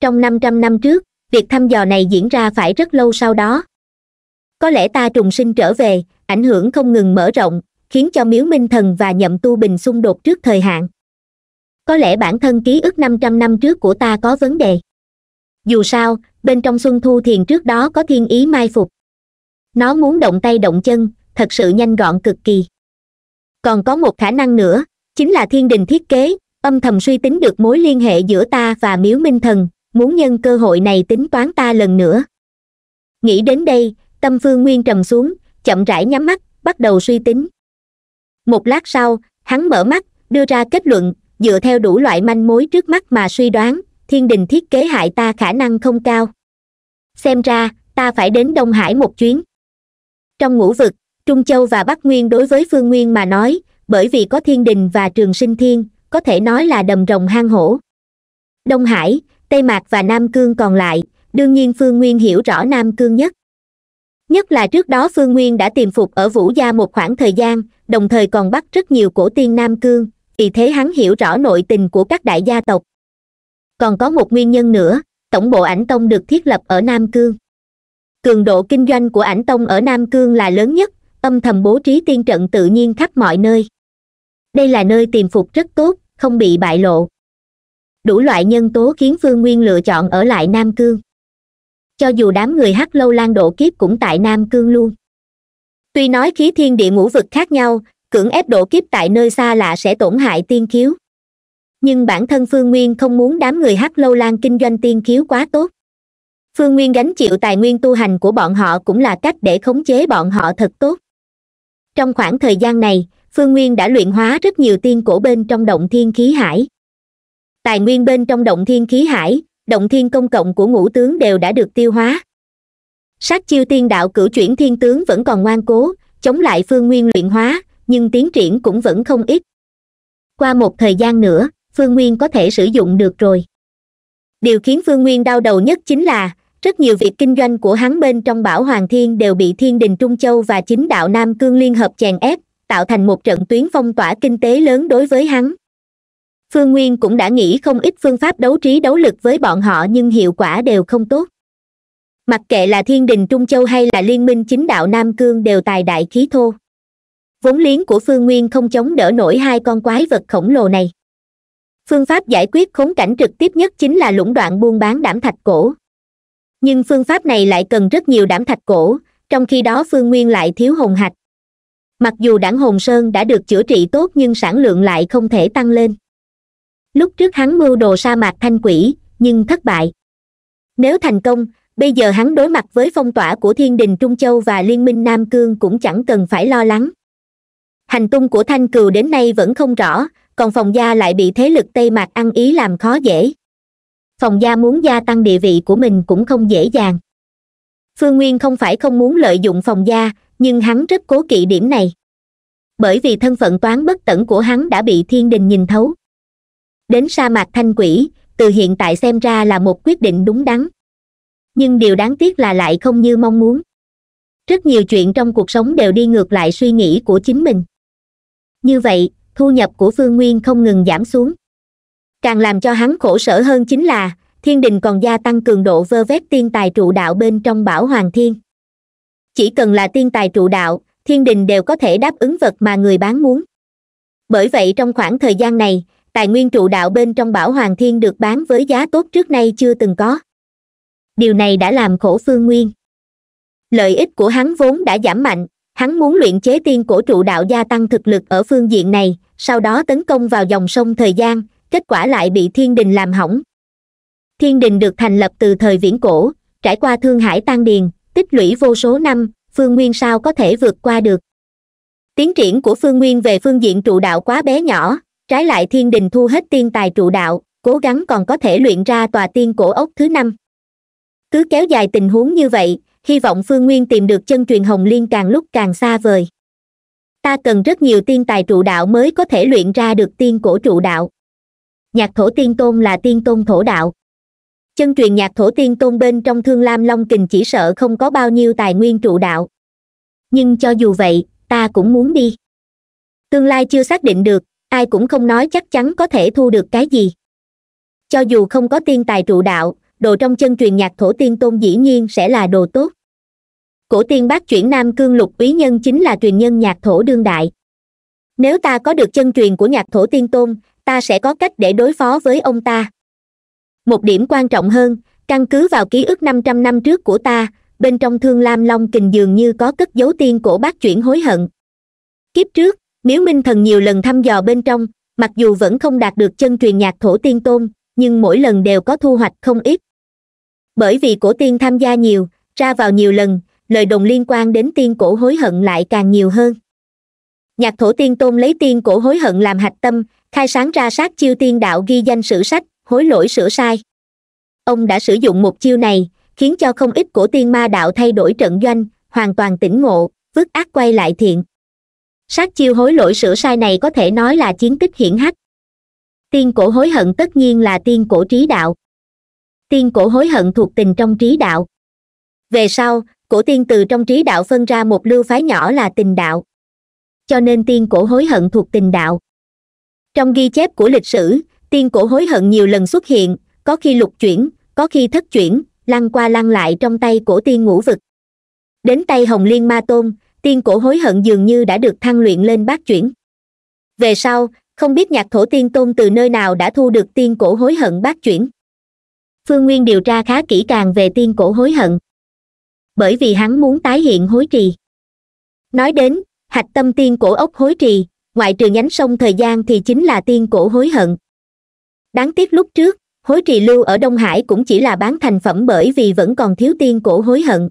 trong năm trăm năm trước việc thăm dò này diễn ra phải rất lâu sau đó có lẽ ta trùng sinh trở về ảnh hưởng không ngừng mở rộng khiến cho miếu minh thần và nhậm tu bình xung đột trước thời hạn có lẽ bản thân ký ức năm trăm năm trước của ta có vấn đề dù sao bên trong xuân thu thiền trước đó có thiên ý mai phục nó muốn động tay động chân thật sự nhanh gọn cực kỳ còn có một khả năng nữa chính là thiên đình thiết kế âm thầm suy tính được mối liên hệ giữa ta và miếu minh thần muốn nhân cơ hội này tính toán ta lần nữa nghĩ đến đây tâm phương nguyên trầm xuống chậm rãi nhắm mắt bắt đầu suy tính một lát sau hắn mở mắt đưa ra kết luận dựa theo đủ loại manh mối trước mắt mà suy đoán thiên đình thiết kế hại ta khả năng không cao xem ra ta phải đến đông hải một chuyến trong ngũ vực trung châu và bắc nguyên đối với phương nguyên mà nói bởi vì có thiên đình và trường sinh thiên có thể nói là đầm rồng hang hổ đông hải tây mạc và nam cương còn lại đương nhiên phương nguyên hiểu rõ nam cương nhất nhất là trước đó phương nguyên đã tìm phục ở vũ gia một khoảng thời gian đồng thời còn bắt rất nhiều cổ tiên nam cương vì thế hắn hiểu rõ nội tình của các đại gia tộc còn có một nguyên nhân nữa tổng bộ ảnh tông được thiết lập ở nam cương cường độ kinh doanh của ảnh tông ở nam cương là lớn nhất âm thầm bố trí tiên trận tự nhiên khắp mọi nơi đây là nơi tiềm phục rất tốt không bị bại lộ đủ loại nhân tố khiến phương nguyên lựa chọn ở lại nam cương cho dù đám người hắc lâu lan độ kiếp cũng tại nam cương luôn tuy nói khí thiên địa ngũ vực khác nhau cưỡng ép độ kiếp tại nơi xa lạ sẽ tổn hại tiên khiếu nhưng bản thân phương nguyên không muốn đám người hắc lâu lan kinh doanh tiên khiếu quá tốt phương nguyên gánh chịu tài nguyên tu hành của bọn họ cũng là cách để khống chế bọn họ thật tốt trong khoảng thời gian này phương nguyên đã luyện hóa rất nhiều tiên cổ bên trong động thiên khí hải tài nguyên bên trong động thiên khí hải động thiên công cộng của ngũ tướng đều đã được tiêu hóa sát chiêu tiên đạo cử chuyển thiên tướng vẫn còn ngoan cố chống lại phương nguyên luyện hóa nhưng tiến triển cũng vẫn không ít qua một thời gian nữa phương nguyên có thể sử dụng được rồi điều khiến phương nguyên đau đầu nhất chính là rất nhiều việc kinh doanh của hắn bên trong bảo hoàng thiên đều bị thiên đình trung châu và chính đạo nam cương liên hợp chèn ép tạo thành một trận tuyến phong tỏa kinh tế lớn đối với hắn phương nguyên cũng đã nghĩ không ít phương pháp đấu trí đấu lực với bọn họ nhưng hiệu quả đều không tốt mặc kệ là thiên đình trung châu hay là liên minh chính đạo nam cương đều tài đại khí thô vốn liếng của phương nguyên không chống đỡ nổi hai con quái vật khổng lồ này phương pháp giải quyết khốn cảnh trực tiếp nhất chính là lũng đoạn buôn bán đảm thạch cổ nhưng phương pháp này lại cần rất nhiều đảm thạch cổ trong khi đó phương nguyên lại thiếu hồn hạch mặc dù đảng hồn sơn đã được chữa trị tốt nhưng sản lượng lại không thể tăng lên lúc trước hắn mưu đồ sa mạc thanh quỷ nhưng thất bại nếu thành công bây giờ hắn đối mặt với phong tỏa của thiên đình trung châu và liên minh nam cương cũng chẳng cần phải lo lắng hành tung của thanh cừu đến nay vẫn không rõ còn phòng gia lại bị thế lực tây mạc ăn ý làm khó dễ phòng gia muốn gia tăng địa vị của mình cũng không dễ dàng phương nguyên không phải không muốn lợi dụng phòng gia nhưng hắn rất cố kỵ điểm này bởi vì thân phận toán bất tẩn của hắn đã bị thiên đình nhìn thấu đến sa mạc thanh quỷ từ hiện tại xem ra là một quyết định đúng đắn nhưng điều đáng tiếc là lại không như mong muốn rất nhiều chuyện trong cuộc sống đều đi ngược lại suy nghĩ của chính mình như vậy thu nhập của phương nguyên không ngừng giảm xuống càng làm cho hắn khổ sở hơn chính là thiên đình còn gia tăng cường độ vơ vét tiên tài trụ đạo bên trong bảo hoàng thiên chỉ cần là tiên tài trụ đạo thiên đình đều có thể đáp ứng vật mà người bán muốn bởi vậy trong khoảng thời gian này tài nguyên trụ đạo bên trong bảo hoàng thiên được bán với giá tốt trước nay chưa từng có điều này đã làm khổ phương nguyên lợi ích của hắn vốn đã giảm mạnh hắn muốn luyện chế tiên cổ trụ đạo gia tăng thực lực ở phương diện này sau đó tấn công vào dòng sông thời gian kết quả lại bị thiên đình làm hỏng thiên đình được thành lập từ thời viễn cổ trải qua thương hải tan điền tích lũy vô số năm phương nguyên sao có thể vượt qua được tiến triển của phương nguyên về phương diện trụ đạo quá bé nhỏ trái lại thiên đình thu hết tiên tài trụ đạo cố gắng còn có thể luyện ra tòa tiên cổ ốc thứ năm cứ kéo dài tình huống như vậy hy vọng phương nguyên tìm được chân truyền hồng liên càng lúc càng xa vời ta cần rất nhiều tiên tài trụ đạo mới có thể luyện ra được tiên cổ trụ đạo nhạc thổ tiên tôn là tiên tôn thổ đạo chân truyền nhạc thổ tiên tôn bên trong thương lam long kình chỉ sợ không có bao nhiêu tài nguyên trụ đạo nhưng cho dù vậy ta cũng muốn đi tương lai chưa xác định được ai cũng không nói chắc chắn có thể thu được cái gì cho dù không có tiên tài trụ đạo đồ trong chân truyền nhạc thổ tiên tôn dĩ nhiên sẽ là đồ tốt cổ tiên bác chuyển nam cương lục quý nhân chính là truyền nhân nhạc thổ đương đại nếu ta có được chân truyền của nhạc thổ tiên tôn ta sẽ có cách để đối phó với ông ta một điểm quan trọng hơn căn cứ vào ký ức năm trăm năm trước của ta bên trong thương lam long kình dường như có cất dấu tiên cổ bác chuyển hối hận kiếp trước miếu minh thần nhiều lần thăm dò bên trong mặc dù vẫn không đạt được chân truyền nhạc thổ tiên tôn nhưng mỗi lần đều có thu hoạch không ít bởi vì cổ tiên tham gia nhiều ra vào nhiều lần lời đồng liên quan đến tiên cổ hối hận lại càng nhiều hơn nhạc thổ tiên tôn lấy tiên cổ hối hận làm hạch tâm khai sáng ra sát chiêu tiên đạo ghi danh sử sách hối lỗi sửa sai ông đã sử dụng một chiêu này khiến cho không ít cổ tiên ma đạo thay đổi trận doanh hoàn toàn tỉnh ngộ vứt ác quay lại thiện sát chiêu hối lỗi sửa sai này có thể nói là chiến tích hiển hách tiên cổ hối hận tất nhiên là tiên cổ trí đạo tiên cổ hối hận thuộc tình trong trí đạo về sau cổ tiên từ trong trí đạo phân ra một lưu phái nhỏ là tình đạo cho nên tiên cổ hối hận thuộc tình đạo trong ghi chép của lịch sử tiên cổ hối hận nhiều lần xuất hiện có khi lục chuyển có khi thất chuyển lăn qua lăn lại trong tay cổ tiên ngũ vực đến tay hồng liên ma tôn tiên cổ hối hận dường như đã được thăng luyện lên bát chuyển về sau không biết nhạc thổ tiên tôn từ nơi nào đã thu được tiên cổ hối hận bát chuyển phương nguyên điều tra khá kỹ càng về tiên cổ hối hận bởi vì hắn muốn tái hiện hối trì nói đến hạch tâm tiên cổ ốc hối trì ngoại trừ nhánh sông thời gian thì chính là tiên cổ hối hận đáng tiếc lúc trước hối trì lưu ở đông hải cũng chỉ là bán thành phẩm bởi vì vẫn còn thiếu tiên cổ hối hận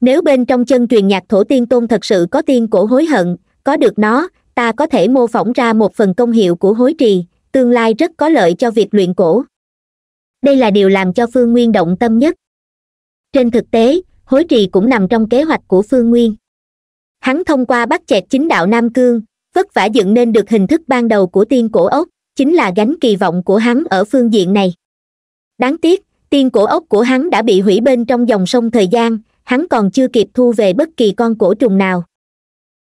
nếu bên trong chân truyền nhạc thổ tiên tôn thật sự có tiên cổ hối hận có được nó ta có thể mô phỏng ra một phần công hiệu của hối trì tương lai rất có lợi cho việc luyện cổ đây là điều làm cho phương nguyên động tâm nhất trên thực tế hối trì cũng nằm trong kế hoạch của phương nguyên hắn thông qua bắt chẹt chính đạo nam cương vất vả dựng nên được hình thức ban đầu của tiên cổ ốc chính là gánh kỳ vọng của hắn ở phương diện này đáng tiếc tiên cổ ốc của hắn đã bị hủy bên trong dòng sông thời gian hắn còn chưa kịp thu về bất kỳ con cổ trùng nào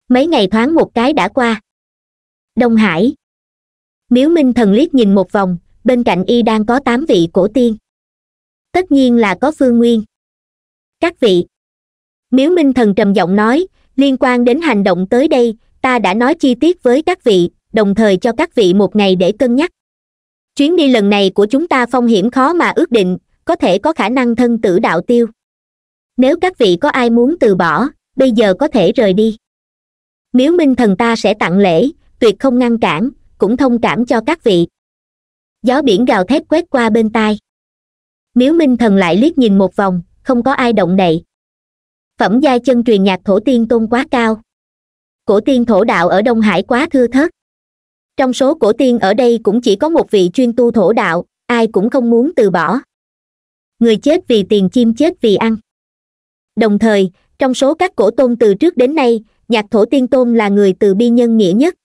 mấy ngày thoáng một cái đã qua đông hải miếu minh thần liếc nhìn một vòng bên cạnh y đang có tám vị cổ tiên tất nhiên là có phương nguyên các vị miếu minh thần trầm giọng nói liên quan đến hành động tới đây ta đã nói chi tiết với các vị đồng thời cho các vị một ngày để cân nhắc chuyến đi lần này của chúng ta phong hiểm khó mà ước định có thể có khả năng thân tử đạo tiêu nếu các vị có ai muốn từ bỏ bây giờ có thể rời đi miếu minh thần ta sẽ tặng lễ tuyệt không ngăn cản cũng thông cảm cho các vị gió biển gào thét quét qua bên tai miếu minh thần lại liếc nhìn một vòng không có ai động đậy phẩm giai chân truyền nhạc thổ tiên tôn quá cao cổ tiên thổ đạo ở đông hải quá thưa thớt trong số cổ tiên ở đây cũng chỉ có một vị chuyên tu thổ đạo ai cũng không muốn từ bỏ người chết vì tiền chim chết vì ăn đồng thời trong số các cổ tôn từ trước đến nay nhạc thổ tiên tôn là người từ bi nhân nghĩa nhất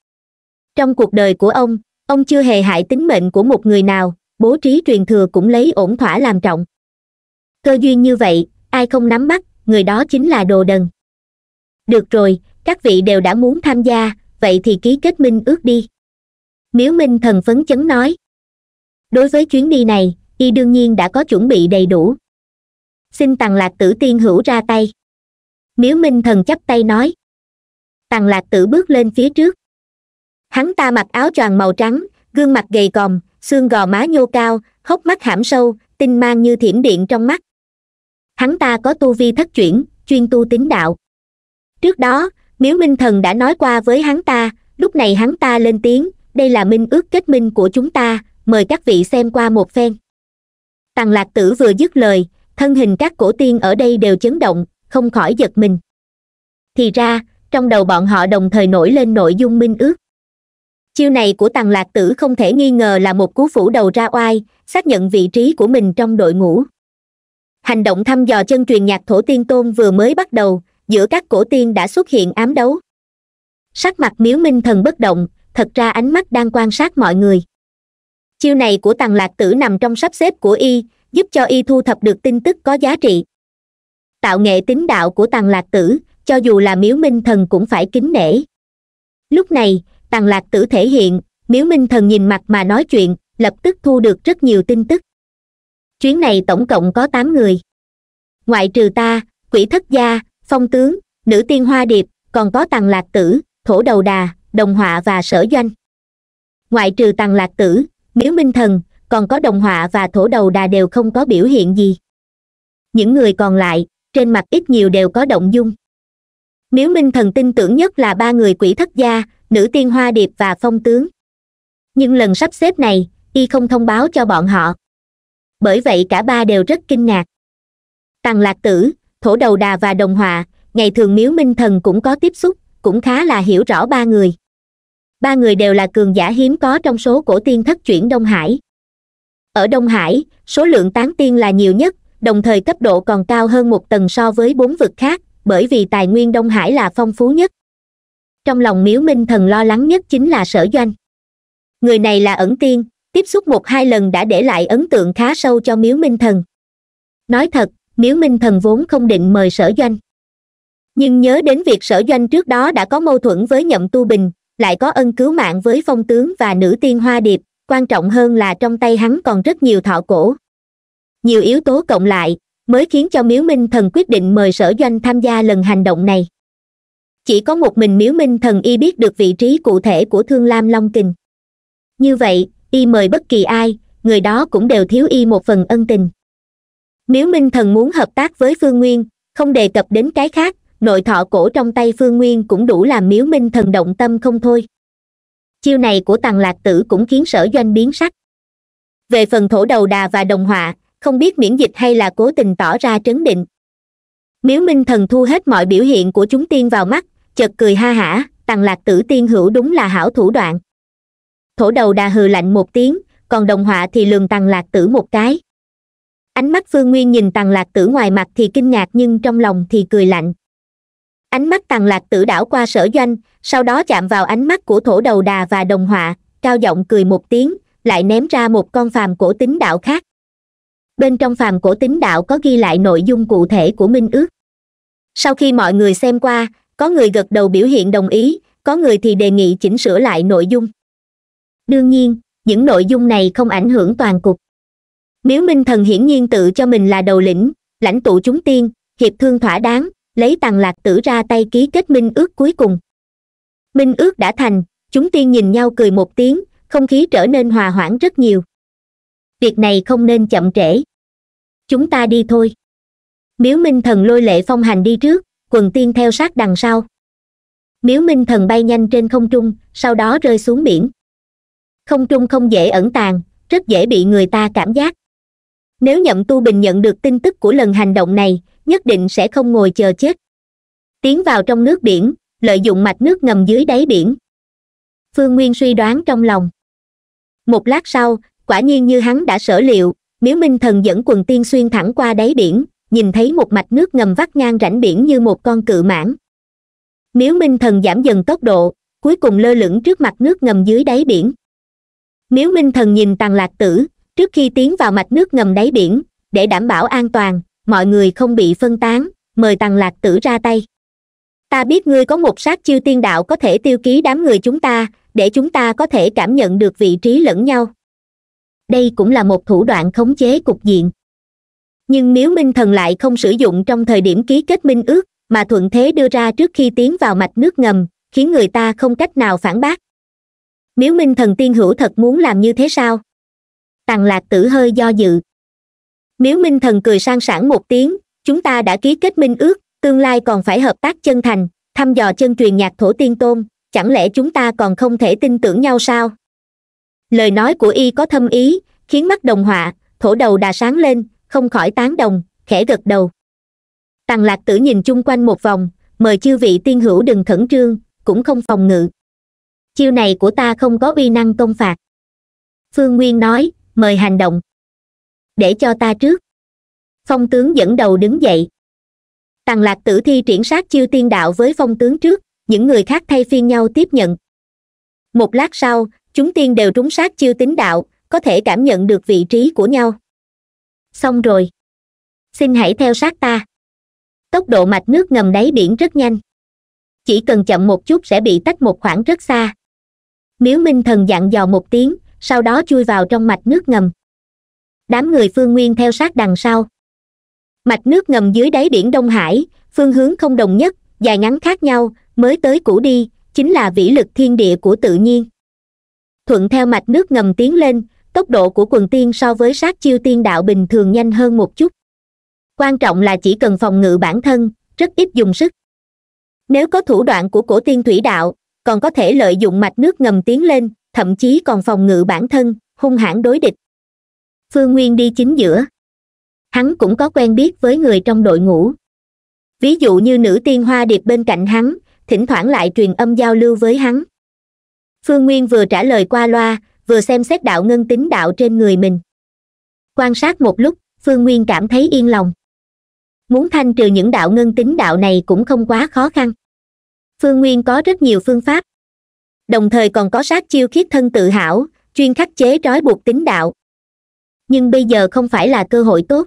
trong cuộc đời của ông ông chưa hề hại tính mệnh của một người nào bố trí truyền thừa cũng lấy ổn thỏa làm trọng cơ duyên như vậy ai không nắm bắt người đó chính là đồ đần được rồi các vị đều đã muốn tham gia vậy thì ký kết minh ước đi miếu minh thần phấn chấn nói đối với chuyến đi này y đương nhiên đã có chuẩn bị đầy đủ xin tàng lạc tử tiên hữu ra tay miếu minh thần chắp tay nói tàng lạc tử bước lên phía trước hắn ta mặc áo choàng màu trắng gương mặt gầy còm xương gò má nhô cao hốc mắt hãm sâu tinh mang như thiểm điện trong mắt hắn ta có tu vi thất chuyển chuyên tu tín đạo trước đó miếu minh thần đã nói qua với hắn ta lúc này hắn ta lên tiếng đây là minh ước kết minh của chúng ta mời các vị xem qua một phen Tần lạc tử vừa dứt lời thân hình các cổ tiên ở đây đều chấn động không khỏi giật mình thì ra trong đầu bọn họ đồng thời nổi lên nội dung minh ước chiêu này của Tần lạc tử không thể nghi ngờ là một cú phủ đầu ra oai xác nhận vị trí của mình trong đội ngũ hành động thăm dò chân truyền nhạc thổ tiên tôn vừa mới bắt đầu giữa các cổ tiên đã xuất hiện ám đấu sắc mặt miếu minh thần bất động thật ra ánh mắt đang quan sát mọi người chiêu này của tàng lạc tử nằm trong sắp xếp của y giúp cho y thu thập được tin tức có giá trị tạo nghệ tính đạo của tàng lạc tử cho dù là miếu minh thần cũng phải kính nể lúc này tàng lạc tử thể hiện miếu minh thần nhìn mặt mà nói chuyện lập tức thu được rất nhiều tin tức chuyến này tổng cộng có tám người ngoại trừ ta quỷ thất gia phong tướng nữ tiên hoa điệp còn có tàng lạc tử thổ đầu đà đồng họa và sở doanh ngoại trừ tàng lạc tử miếu minh thần còn có đồng họa và thổ đầu đà đều không có biểu hiện gì những người còn lại trên mặt ít nhiều đều có động dung miếu minh thần tin tưởng nhất là ba người quỷ thất gia nữ tiên hoa điệp và phong tướng nhưng lần sắp xếp này y không thông báo cho bọn họ bởi vậy cả ba đều rất kinh ngạc tàng lạc tử thổ đầu đà và đồng họa ngày thường miếu minh thần cũng có tiếp xúc cũng khá là hiểu rõ ba người ba người đều là cường giả hiếm có trong số cổ tiên thất chuyển đông hải ở đông hải số lượng tán tiên là nhiều nhất đồng thời cấp độ còn cao hơn một tầng so với bốn vực khác bởi vì tài nguyên đông hải là phong phú nhất trong lòng miếu minh thần lo lắng nhất chính là sở doanh người này là ẩn tiên tiếp xúc một hai lần đã để lại ấn tượng khá sâu cho miếu minh thần nói thật miếu minh thần vốn không định mời sở doanh nhưng nhớ đến việc sở doanh trước đó đã có mâu thuẫn với nhậm tu bình lại có ân cứu mạng với phong tướng và nữ tiên hoa điệp quan trọng hơn là trong tay hắn còn rất nhiều thọ cổ nhiều yếu tố cộng lại mới khiến cho miếu minh thần quyết định mời sở doanh tham gia lần hành động này chỉ có một mình miếu minh thần y biết được vị trí cụ thể của thương lam long kình như vậy y mời bất kỳ ai người đó cũng đều thiếu y một phần ân tình nếu minh thần muốn hợp tác với phương nguyên không đề cập đến cái khác nội thọ cổ trong tay phương nguyên cũng đủ làm miếu minh thần động tâm không thôi chiêu này của tàng lạc tử cũng khiến sở doanh biến sắc về phần thổ đầu đà và đồng họa không biết miễn dịch hay là cố tình tỏ ra trấn định miếu minh thần thu hết mọi biểu hiện của chúng tiên vào mắt chợt cười ha hả tàng lạc tử tiên hữu đúng là hảo thủ đoạn thổ đầu đà hừ lạnh một tiếng còn đồng họa thì lường tàng lạc tử một cái ánh mắt phương nguyên nhìn tàng lạc tử ngoài mặt thì kinh ngạc nhưng trong lòng thì cười lạnh ánh mắt tàng lạc tử đảo qua sở doanh sau đó chạm vào ánh mắt của thổ đầu đà và đồng họa cao giọng cười một tiếng lại ném ra một con phàm cổ tính đạo khác bên trong phàm cổ tính đạo có ghi lại nội dung cụ thể của minh ước sau khi mọi người xem qua có người gật đầu biểu hiện đồng ý có người thì đề nghị chỉnh sửa lại nội dung đương nhiên những nội dung này không ảnh hưởng toàn cục miếu minh thần hiển nhiên tự cho mình là đầu lĩnh lãnh tụ chúng tiên hiệp thương thỏa đáng lấy tàng lạc tử ra tay ký kết minh ước cuối cùng minh ước đã thành chúng tiên nhìn nhau cười một tiếng không khí trở nên hòa hoãn rất nhiều việc này không nên chậm trễ chúng ta đi thôi miếu minh thần lôi lệ phong hành đi trước quần tiên theo sát đằng sau miếu minh thần bay nhanh trên không trung sau đó rơi xuống biển không trung không dễ ẩn tàng rất dễ bị người ta cảm giác nếu nhậm tu bình nhận được tin tức của lần hành động này nhất định sẽ không ngồi chờ chết tiến vào trong nước biển lợi dụng mạch nước ngầm dưới đáy biển phương nguyên suy đoán trong lòng một lát sau quả nhiên như hắn đã sở liệu miếu minh thần dẫn quần tiên xuyên thẳng qua đáy biển nhìn thấy một mạch nước ngầm vắt ngang rãnh biển như một con cự mãng miếu minh thần giảm dần tốc độ cuối cùng lơ lửng trước mặt nước ngầm dưới đáy biển miếu minh thần nhìn tàn lạc tử trước khi tiến vào mạch nước ngầm đáy biển để đảm bảo an toàn mọi người không bị phân tán mời tằng lạc tử ra tay ta biết ngươi có một sát chiêu tiên đạo có thể tiêu ký đám người chúng ta để chúng ta có thể cảm nhận được vị trí lẫn nhau đây cũng là một thủ đoạn khống chế cục diện nhưng miếu minh thần lại không sử dụng trong thời điểm ký kết minh ước mà thuận thế đưa ra trước khi tiến vào mạch nước ngầm khiến người ta không cách nào phản bác miếu minh thần tiên hữu thật muốn làm như thế sao tàng lạc tử hơi do dự miếu minh thần cười sang sảng một tiếng chúng ta đã ký kết minh ước tương lai còn phải hợp tác chân thành thăm dò chân truyền nhạc thổ tiên tôn chẳng lẽ chúng ta còn không thể tin tưởng nhau sao lời nói của y có thâm ý khiến mắt đồng họa thổ đầu đà sáng lên không khỏi tán đồng khẽ gật đầu tàng lạc tử nhìn chung quanh một vòng mời chư vị tiên hữu đừng khẩn trương cũng không phòng ngự chiêu này của ta không có uy năng công phạt phương nguyên nói mời hành động để cho ta trước phong tướng dẫn đầu đứng dậy tàng lạc tử thi triển sát chiêu tiên đạo với phong tướng trước những người khác thay phiên nhau tiếp nhận một lát sau chúng tiên đều trúng sát chiêu tính đạo có thể cảm nhận được vị trí của nhau xong rồi xin hãy theo sát ta tốc độ mạch nước ngầm đáy biển rất nhanh chỉ cần chậm một chút sẽ bị tách một khoảng rất xa miếu minh thần dặn dò một tiếng sau đó chui vào trong mạch nước ngầm đám người phương nguyên theo sát đằng sau mạch nước ngầm dưới đáy biển đông hải phương hướng không đồng nhất dài ngắn khác nhau mới tới cũ đi chính là vĩ lực thiên địa của tự nhiên thuận theo mạch nước ngầm tiến lên tốc độ của quần tiên so với sát chiêu tiên đạo bình thường nhanh hơn một chút quan trọng là chỉ cần phòng ngự bản thân rất ít dùng sức nếu có thủ đoạn của cổ tiên thủy đạo còn có thể lợi dụng mạch nước ngầm tiến lên thậm chí còn phòng ngự bản thân hung hãn đối địch phương nguyên đi chính giữa hắn cũng có quen biết với người trong đội ngũ ví dụ như nữ tiên hoa điệp bên cạnh hắn thỉnh thoảng lại truyền âm giao lưu với hắn phương nguyên vừa trả lời qua loa vừa xem xét đạo ngân tính đạo trên người mình quan sát một lúc phương nguyên cảm thấy yên lòng muốn thanh trừ những đạo ngân tính đạo này cũng không quá khó khăn phương nguyên có rất nhiều phương pháp đồng thời còn có sát chiêu khiết thân tự hảo chuyên khắc chế trói buộc tính đạo nhưng bây giờ không phải là cơ hội tốt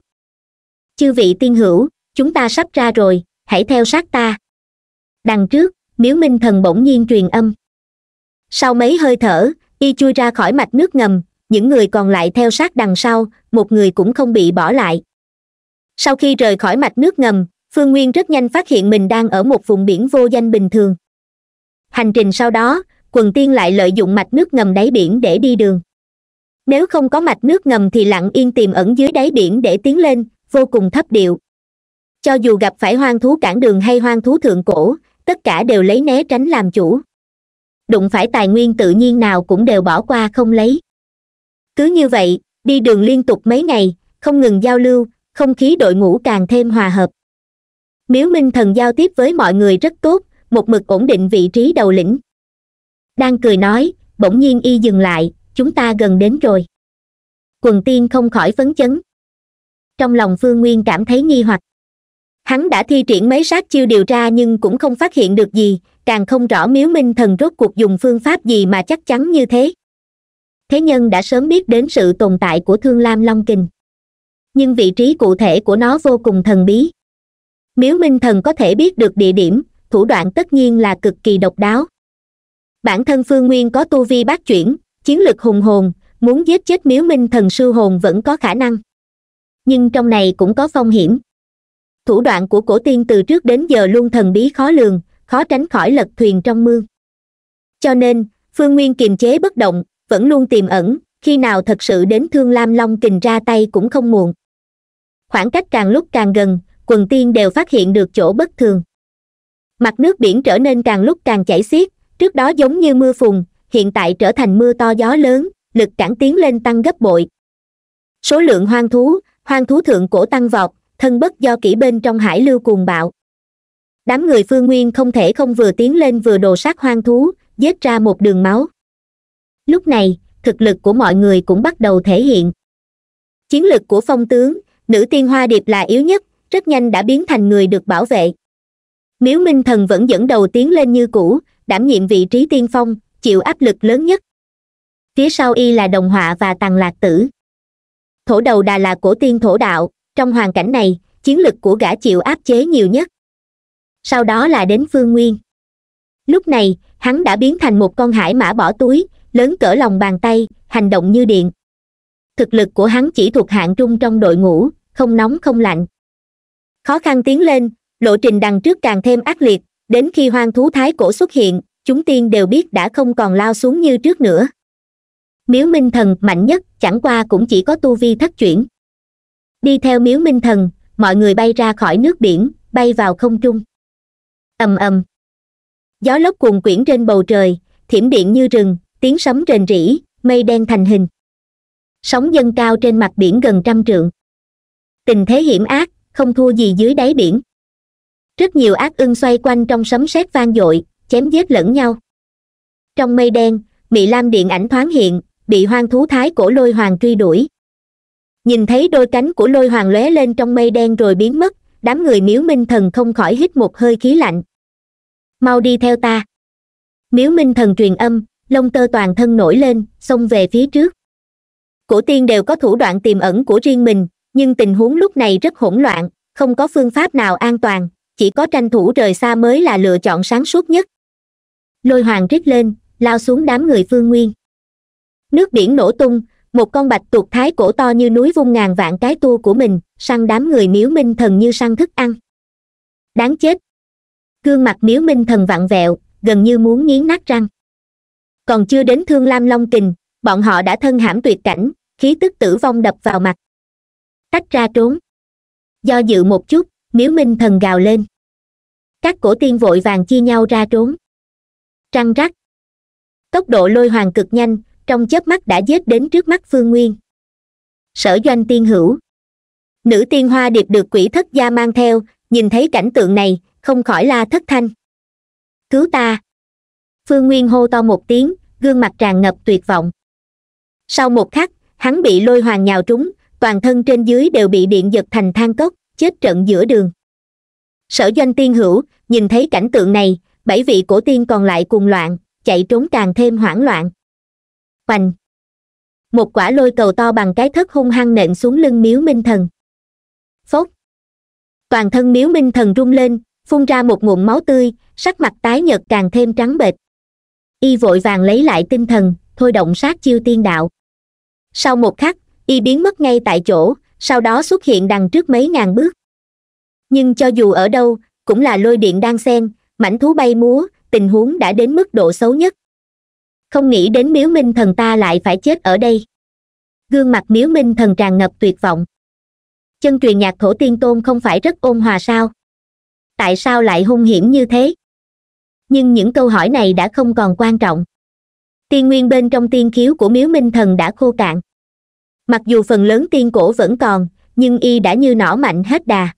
chư vị tiên hữu chúng ta sắp ra rồi hãy theo sát ta đằng trước miếu minh thần bỗng nhiên truyền âm sau mấy hơi thở y chui ra khỏi mạch nước ngầm những người còn lại theo sát đằng sau một người cũng không bị bỏ lại sau khi rời khỏi mạch nước ngầm phương nguyên rất nhanh phát hiện mình đang ở một vùng biển vô danh bình thường hành trình sau đó quần tiên lại lợi dụng mạch nước ngầm đáy biển để đi đường nếu không có mạch nước ngầm thì lặng yên tìm ẩn dưới đáy biển để tiến lên vô cùng thấp điệu cho dù gặp phải hoang thú cản đường hay hoang thú thượng cổ tất cả đều lấy né tránh làm chủ đụng phải tài nguyên tự nhiên nào cũng đều bỏ qua không lấy cứ như vậy đi đường liên tục mấy ngày không ngừng giao lưu không khí đội ngũ càng thêm hòa hợp miếu minh thần giao tiếp với mọi người rất tốt một mực ổn định vị trí đầu lĩnh đang cười nói bỗng nhiên y dừng lại chúng ta gần đến rồi quần tiên không khỏi phấn chấn trong lòng phương nguyên cảm thấy nghi hoặc hắn đã thi triển mấy sát chiêu điều tra nhưng cũng không phát hiện được gì càng không rõ miếu minh thần rốt cuộc dùng phương pháp gì mà chắc chắn như thế thế nhân đã sớm biết đến sự tồn tại của thương lam long kình nhưng vị trí cụ thể của nó vô cùng thần bí miếu minh thần có thể biết được địa điểm thủ đoạn tất nhiên là cực kỳ độc đáo bản thân phương nguyên có tu vi bát chuyển chiến lực hùng hồn muốn giết chết miếu minh thần sư hồn vẫn có khả năng nhưng trong này cũng có phong hiểm thủ đoạn của cổ tiên từ trước đến giờ luôn thần bí khó lường khó tránh khỏi lật thuyền trong mương cho nên phương nguyên kiềm chế bất động vẫn luôn tiềm ẩn khi nào thật sự đến thương lam long kình ra tay cũng không muộn khoảng cách càng lúc càng gần quần tiên đều phát hiện được chỗ bất thường mặt nước biển trở nên càng lúc càng chảy xiết trước đó giống như mưa phùn hiện tại trở thành mưa to gió lớn lực cản tiến lên tăng gấp bội số lượng hoang thú hoang thú thượng cổ tăng vọt thân bất do kỹ bên trong hải lưu cuồng bạo đám người phương nguyên không thể không vừa tiến lên vừa đồ sát hoang thú giết ra một đường máu lúc này thực lực của mọi người cũng bắt đầu thể hiện chiến lực của phong tướng nữ tiên hoa điệp là yếu nhất rất nhanh đã biến thành người được bảo vệ miếu minh thần vẫn dẫn đầu tiến lên như cũ đảm nhiệm vị trí tiên phong chịu áp lực lớn nhất phía sau y là đồng họa và tàng lạc tử thổ đầu đà là cổ tiên thổ đạo trong hoàn cảnh này chiến lực của gã chịu áp chế nhiều nhất sau đó là đến phương nguyên lúc này hắn đã biến thành một con hải mã bỏ túi lớn cỡ lòng bàn tay hành động như điện thực lực của hắn chỉ thuộc hạng trung trong đội ngũ không nóng không lạnh khó khăn tiến lên lộ trình đằng trước càng thêm ác liệt đến khi hoang thú thái cổ xuất hiện chúng tiên đều biết đã không còn lao xuống như trước nữa miếu minh thần mạnh nhất chẳng qua cũng chỉ có tu vi thất chuyển đi theo miếu minh thần mọi người bay ra khỏi nước biển bay vào không trung ầm ầm gió lốc cuồn quyển trên bầu trời thiểm điện như rừng tiếng sấm rền rỉ mây đen thành hình sóng dâng cao trên mặt biển gần trăm trượng tình thế hiểm ác không thua gì dưới đáy biển rất nhiều ác ưng xoay quanh trong sấm sét vang dội chém giết lẫn nhau trong mây đen mị lam điện ảnh thoáng hiện bị hoang thú thái cổ lôi hoàng truy đuổi nhìn thấy đôi cánh của lôi hoàng lóe lên trong mây đen rồi biến mất đám người miếu minh thần không khỏi hít một hơi khí lạnh mau đi theo ta miếu minh thần truyền âm lông tơ toàn thân nổi lên xông về phía trước cổ tiên đều có thủ đoạn tiềm ẩn của riêng mình nhưng tình huống lúc này rất hỗn loạn không có phương pháp nào an toàn chỉ có tranh thủ rời xa mới là lựa chọn sáng suốt nhất lôi hoàng rít lên lao xuống đám người phương nguyên nước biển nổ tung một con bạch tuộc thái cổ to như núi vung ngàn vạn cái tua của mình săn đám người miếu minh thần như săn thức ăn đáng chết gương mặt miếu minh thần vặn vẹo gần như muốn nghiến nát răng còn chưa đến thương lam long kình bọn họ đã thân hãm tuyệt cảnh khí tức tử vong đập vào mặt tách ra trốn do dự một chút miếu minh thần gào lên các cổ tiên vội vàng chia nhau ra trốn trăng rắc tốc độ lôi hoàng cực nhanh trong chớp mắt đã giết đến trước mắt phương nguyên sở doanh tiên hữu nữ tiên hoa điệp được quỷ thất gia mang theo nhìn thấy cảnh tượng này không khỏi la thất thanh cứu ta phương nguyên hô to một tiếng gương mặt tràn ngập tuyệt vọng sau một khắc hắn bị lôi hoàng nhào trúng toàn thân trên dưới đều bị điện giật thành than cốc chết trận giữa đường sở doanh tiên hữu nhìn thấy cảnh tượng này bảy vị cổ tiên còn lại cuồng loạn chạy trốn càng thêm hoảng loạn hoành một quả lôi cầu to bằng cái thất hung hăng nện xuống lưng miếu minh thần phốc toàn thân miếu minh thần rung lên phun ra một nguồn máu tươi sắc mặt tái nhợt càng thêm trắng bệch y vội vàng lấy lại tinh thần thôi động sát chiêu tiên đạo sau một khắc y biến mất ngay tại chỗ sau đó xuất hiện đằng trước mấy ngàn bước nhưng cho dù ở đâu cũng là lôi điện đang xen mảnh thú bay múa tình huống đã đến mức độ xấu nhất không nghĩ đến miếu minh thần ta lại phải chết ở đây gương mặt miếu minh thần tràn ngập tuyệt vọng chân truyền nhạc thổ tiên tôn không phải rất ôn hòa sao tại sao lại hung hiểm như thế nhưng những câu hỏi này đã không còn quan trọng tiên nguyên bên trong tiên khiếu của miếu minh thần đã khô cạn mặc dù phần lớn tiên cổ vẫn còn nhưng y đã như nỏ mạnh hết đà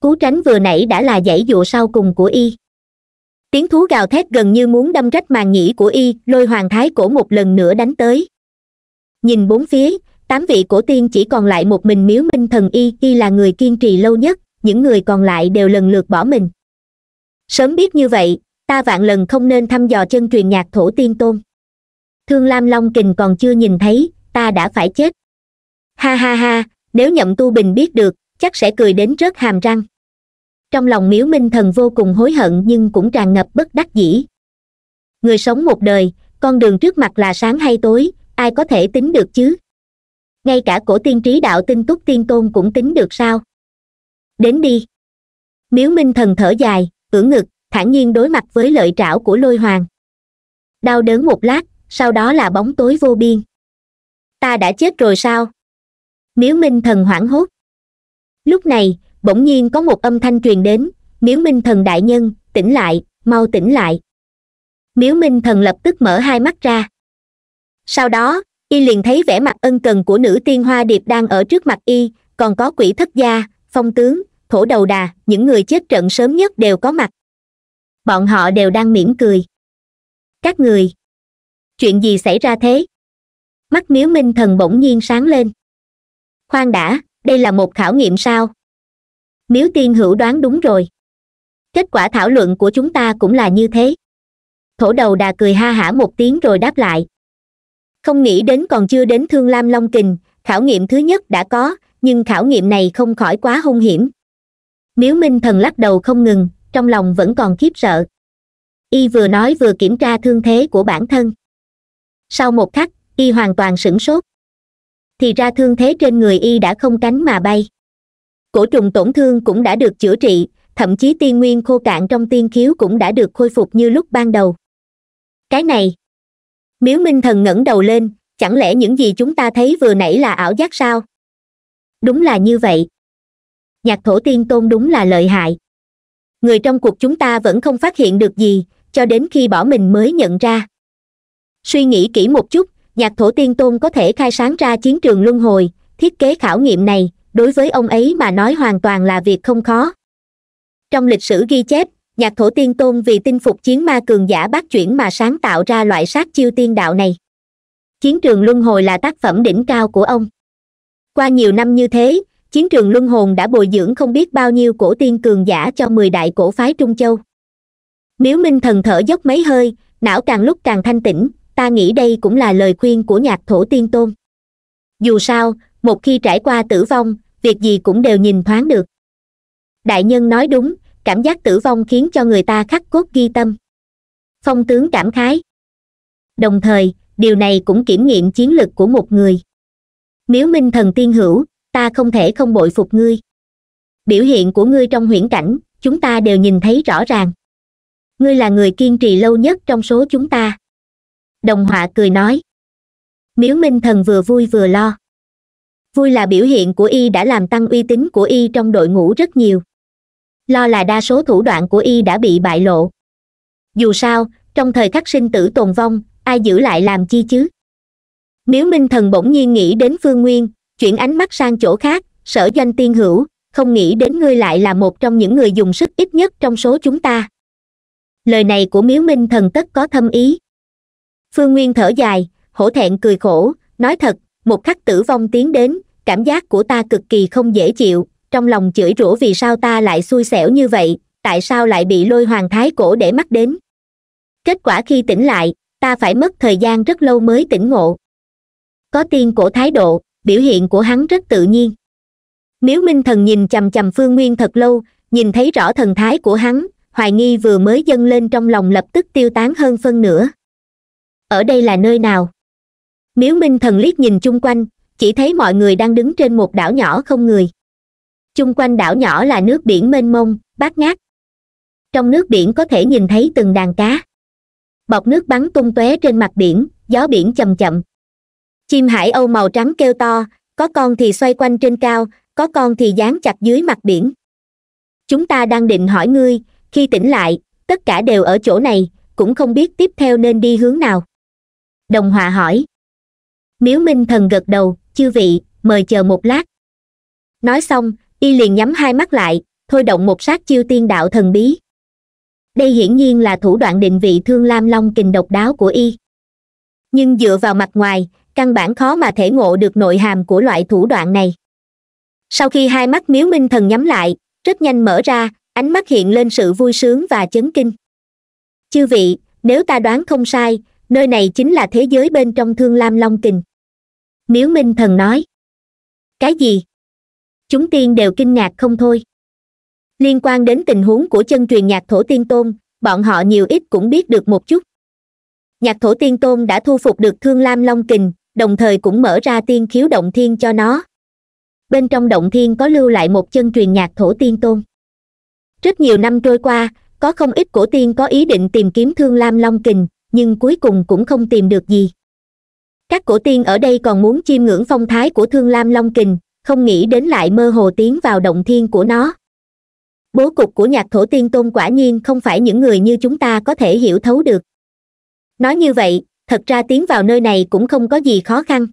cú tránh vừa nãy đã là dãy dụ sau cùng của y tiếng thú gào thét gần như muốn đâm rách màn nhĩ của y lôi hoàng thái cổ một lần nữa đánh tới nhìn bốn phía tám vị cổ tiên chỉ còn lại một mình miếu minh thần y y là người kiên trì lâu nhất những người còn lại đều lần lượt bỏ mình sớm biết như vậy ta vạn lần không nên thăm dò chân truyền nhạc thổ tiên tôn thương lam long kình còn chưa nhìn thấy ta đã phải chết ha ha ha nếu nhậm tu bình biết được chắc sẽ cười đến rớt hàm răng trong lòng miếu minh thần vô cùng hối hận nhưng cũng tràn ngập bất đắc dĩ người sống một đời con đường trước mặt là sáng hay tối ai có thể tính được chứ ngay cả cổ tiên trí đạo tinh túc tiên tôn cũng tính được sao đến đi miếu minh thần thở dài ưỡn ngực thản nhiên đối mặt với lợi trảo của lôi hoàng đau đớn một lát sau đó là bóng tối vô biên ta đã chết rồi sao miếu minh thần hoảng hốt lúc này bỗng nhiên có một âm thanh truyền đến miếu minh thần đại nhân tỉnh lại mau tỉnh lại miếu minh thần lập tức mở hai mắt ra sau đó y liền thấy vẻ mặt ân cần của nữ tiên hoa điệp đang ở trước mặt y còn có quỷ thất gia phong tướng thổ đầu đà những người chết trận sớm nhất đều có mặt bọn họ đều đang mỉm cười các người chuyện gì xảy ra thế mắt miếu minh thần bỗng nhiên sáng lên khoan đã đây là một khảo nghiệm sao miếu tiên hữu đoán đúng rồi kết quả thảo luận của chúng ta cũng là như thế thổ đầu đà cười ha hả một tiếng rồi đáp lại không nghĩ đến còn chưa đến thương lam long kình khảo nghiệm thứ nhất đã có nhưng khảo nghiệm này không khỏi quá hung hiểm miếu minh thần lắc đầu không ngừng trong lòng vẫn còn khiếp sợ y vừa nói vừa kiểm tra thương thế của bản thân sau một khắc y hoàn toàn sửng sốt thì ra thương thế trên người y đã không cánh mà bay cổ trùng tổn thương cũng đã được chữa trị thậm chí tiên nguyên khô cạn trong tiên khiếu cũng đã được khôi phục như lúc ban đầu cái này miếu minh thần ngẩng đầu lên chẳng lẽ những gì chúng ta thấy vừa nãy là ảo giác sao đúng là như vậy nhạc thổ tiên tôn đúng là lợi hại người trong cuộc chúng ta vẫn không phát hiện được gì cho đến khi bỏ mình mới nhận ra suy nghĩ kỹ một chút nhạc thổ tiên tôn có thể khai sáng ra chiến trường luân hồi thiết kế khảo nghiệm này đối với ông ấy mà nói hoàn toàn là việc không khó trong lịch sử ghi chép nhạc thổ tiên tôn vì tinh phục chiến ma cường giả bát chuyển mà sáng tạo ra loại sát chiêu tiên đạo này chiến trường luân hồi là tác phẩm đỉnh cao của ông qua nhiều năm như thế chiến trường luân hồn đã bồi dưỡng không biết bao nhiêu cổ tiên cường giả cho mười đại cổ phái trung châu miếu minh thần thở dốc mấy hơi não càng lúc càng thanh tĩnh ta nghĩ đây cũng là lời khuyên của nhạc thổ tiên tôn dù sao một khi trải qua tử vong việc gì cũng đều nhìn thoáng được đại nhân nói đúng cảm giác tử vong khiến cho người ta khắc cốt ghi tâm phong tướng cảm khái đồng thời điều này cũng kiểm nghiệm chiến lực của một người miếu minh thần tiên hữu ta không thể không bội phục ngươi biểu hiện của ngươi trong huyễn cảnh chúng ta đều nhìn thấy rõ ràng ngươi là người kiên trì lâu nhất trong số chúng ta đồng họa cười nói miếu minh thần vừa vui vừa lo vui là biểu hiện của y đã làm tăng uy tín của y trong đội ngũ rất nhiều lo là đa số thủ đoạn của y đã bị bại lộ dù sao trong thời khắc sinh tử tồn vong ai giữ lại làm chi chứ miếu minh thần bỗng nhiên nghĩ đến phương nguyên chuyển ánh mắt sang chỗ khác sở doanh tiên hữu không nghĩ đến ngươi lại là một trong những người dùng sức ít nhất trong số chúng ta lời này của miếu minh thần tất có thâm ý phương nguyên thở dài hổ thẹn cười khổ nói thật một khắc tử vong tiến đến cảm giác của ta cực kỳ không dễ chịu trong lòng chửi rủa vì sao ta lại xui xẻo như vậy tại sao lại bị lôi hoàng thái cổ để mắt đến kết quả khi tỉnh lại ta phải mất thời gian rất lâu mới tỉnh ngộ có tiên cổ thái độ biểu hiện của hắn rất tự nhiên miếu minh thần nhìn chằm chằm phương nguyên thật lâu nhìn thấy rõ thần thái của hắn hoài nghi vừa mới dâng lên trong lòng lập tức tiêu tán hơn phân nửa ở đây là nơi nào miếu minh thần liếc nhìn chung quanh chỉ thấy mọi người đang đứng trên một đảo nhỏ không người chung quanh đảo nhỏ là nước biển mênh mông bát ngát trong nước biển có thể nhìn thấy từng đàn cá bọc nước bắn tung tóe trên mặt biển gió biển chầm chậm chim hải âu màu trắng kêu to có con thì xoay quanh trên cao có con thì dán chặt dưới mặt biển chúng ta đang định hỏi ngươi khi tỉnh lại tất cả đều ở chỗ này cũng không biết tiếp theo nên đi hướng nào đồng hòa hỏi miếu minh thần gật đầu chư vị mời chờ một lát nói xong y liền nhắm hai mắt lại thôi động một sát chiêu tiên đạo thần bí đây hiển nhiên là thủ đoạn định vị thương lam long kình độc đáo của y nhưng dựa vào mặt ngoài căn bản khó mà thể ngộ được nội hàm của loại thủ đoạn này sau khi hai mắt miếu minh thần nhắm lại rất nhanh mở ra ánh mắt hiện lên sự vui sướng và chấn kinh chư vị nếu ta đoán không sai nơi này chính là thế giới bên trong thương lam long kình miếu minh thần nói cái gì chúng tiên đều kinh ngạc không thôi liên quan đến tình huống của chân truyền nhạc thổ tiên tôn bọn họ nhiều ít cũng biết được một chút nhạc thổ tiên tôn đã thu phục được thương lam long kình đồng thời cũng mở ra tiên khiếu động thiên cho nó bên trong động thiên có lưu lại một chân truyền nhạc thổ tiên tôn rất nhiều năm trôi qua có không ít cổ tiên có ý định tìm kiếm thương lam long kình nhưng cuối cùng cũng không tìm được gì các cổ tiên ở đây còn muốn chiêm ngưỡng phong thái của thương lam long kình không nghĩ đến lại mơ hồ tiến vào động thiên của nó bố cục của nhạc thổ tiên tôn quả nhiên không phải những người như chúng ta có thể hiểu thấu được nói như vậy thật ra tiến vào nơi này cũng không có gì khó khăn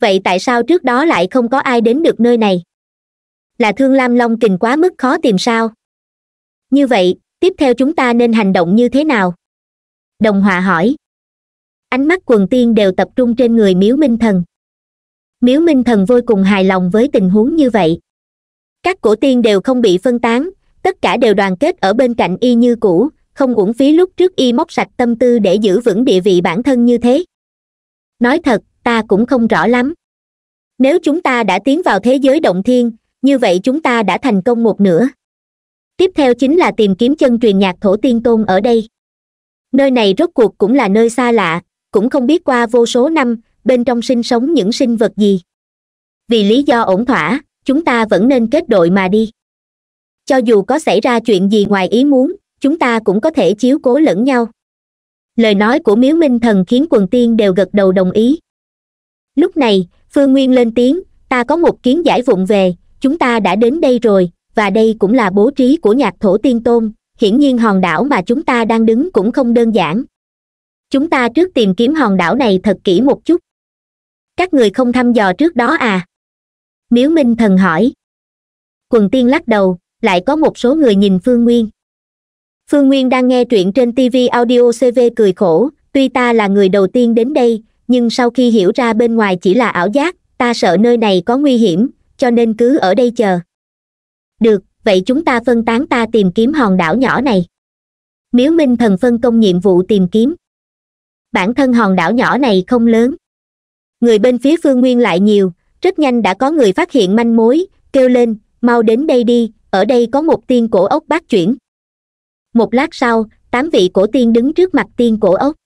vậy tại sao trước đó lại không có ai đến được nơi này là thương lam long kình quá mức khó tìm sao như vậy tiếp theo chúng ta nên hành động như thế nào đồng Hòa hỏi ánh mắt quần tiên đều tập trung trên người miếu minh thần miếu minh thần vô cùng hài lòng với tình huống như vậy các cổ tiên đều không bị phân tán tất cả đều đoàn kết ở bên cạnh y như cũ không uổng phí lúc trước y móc sạch tâm tư để giữ vững địa vị bản thân như thế nói thật ta cũng không rõ lắm nếu chúng ta đã tiến vào thế giới động thiên như vậy chúng ta đã thành công một nửa tiếp theo chính là tìm kiếm chân truyền nhạc thổ tiên tôn ở đây nơi này rốt cuộc cũng là nơi xa lạ cũng không biết qua vô số năm bên trong sinh sống những sinh vật gì vì lý do ổn thỏa chúng ta vẫn nên kết đội mà đi cho dù có xảy ra chuyện gì ngoài ý muốn chúng ta cũng có thể chiếu cố lẫn nhau lời nói của miếu minh thần khiến quần tiên đều gật đầu đồng ý lúc này phương nguyên lên tiếng ta có một kiến giải vụng về chúng ta đã đến đây rồi và đây cũng là bố trí của nhạc thổ tiên tôn hiển nhiên hòn đảo mà chúng ta đang đứng cũng không đơn giản chúng ta trước tìm kiếm hòn đảo này thật kỹ một chút các người không thăm dò trước đó à miếu minh thần hỏi quần tiên lắc đầu lại có một số người nhìn phương nguyên phương nguyên đang nghe truyện trên tv audio cv cười khổ tuy ta là người đầu tiên đến đây nhưng sau khi hiểu ra bên ngoài chỉ là ảo giác ta sợ nơi này có nguy hiểm cho nên cứ ở đây chờ được vậy chúng ta phân tán ta tìm kiếm hòn đảo nhỏ này miếu minh thần phân công nhiệm vụ tìm kiếm bản thân hòn đảo nhỏ này không lớn người bên phía phương nguyên lại nhiều rất nhanh đã có người phát hiện manh mối kêu lên mau đến đây đi ở đây có một tiên cổ ốc bát chuyển một lát sau tám vị cổ tiên đứng trước mặt tiên cổ ốc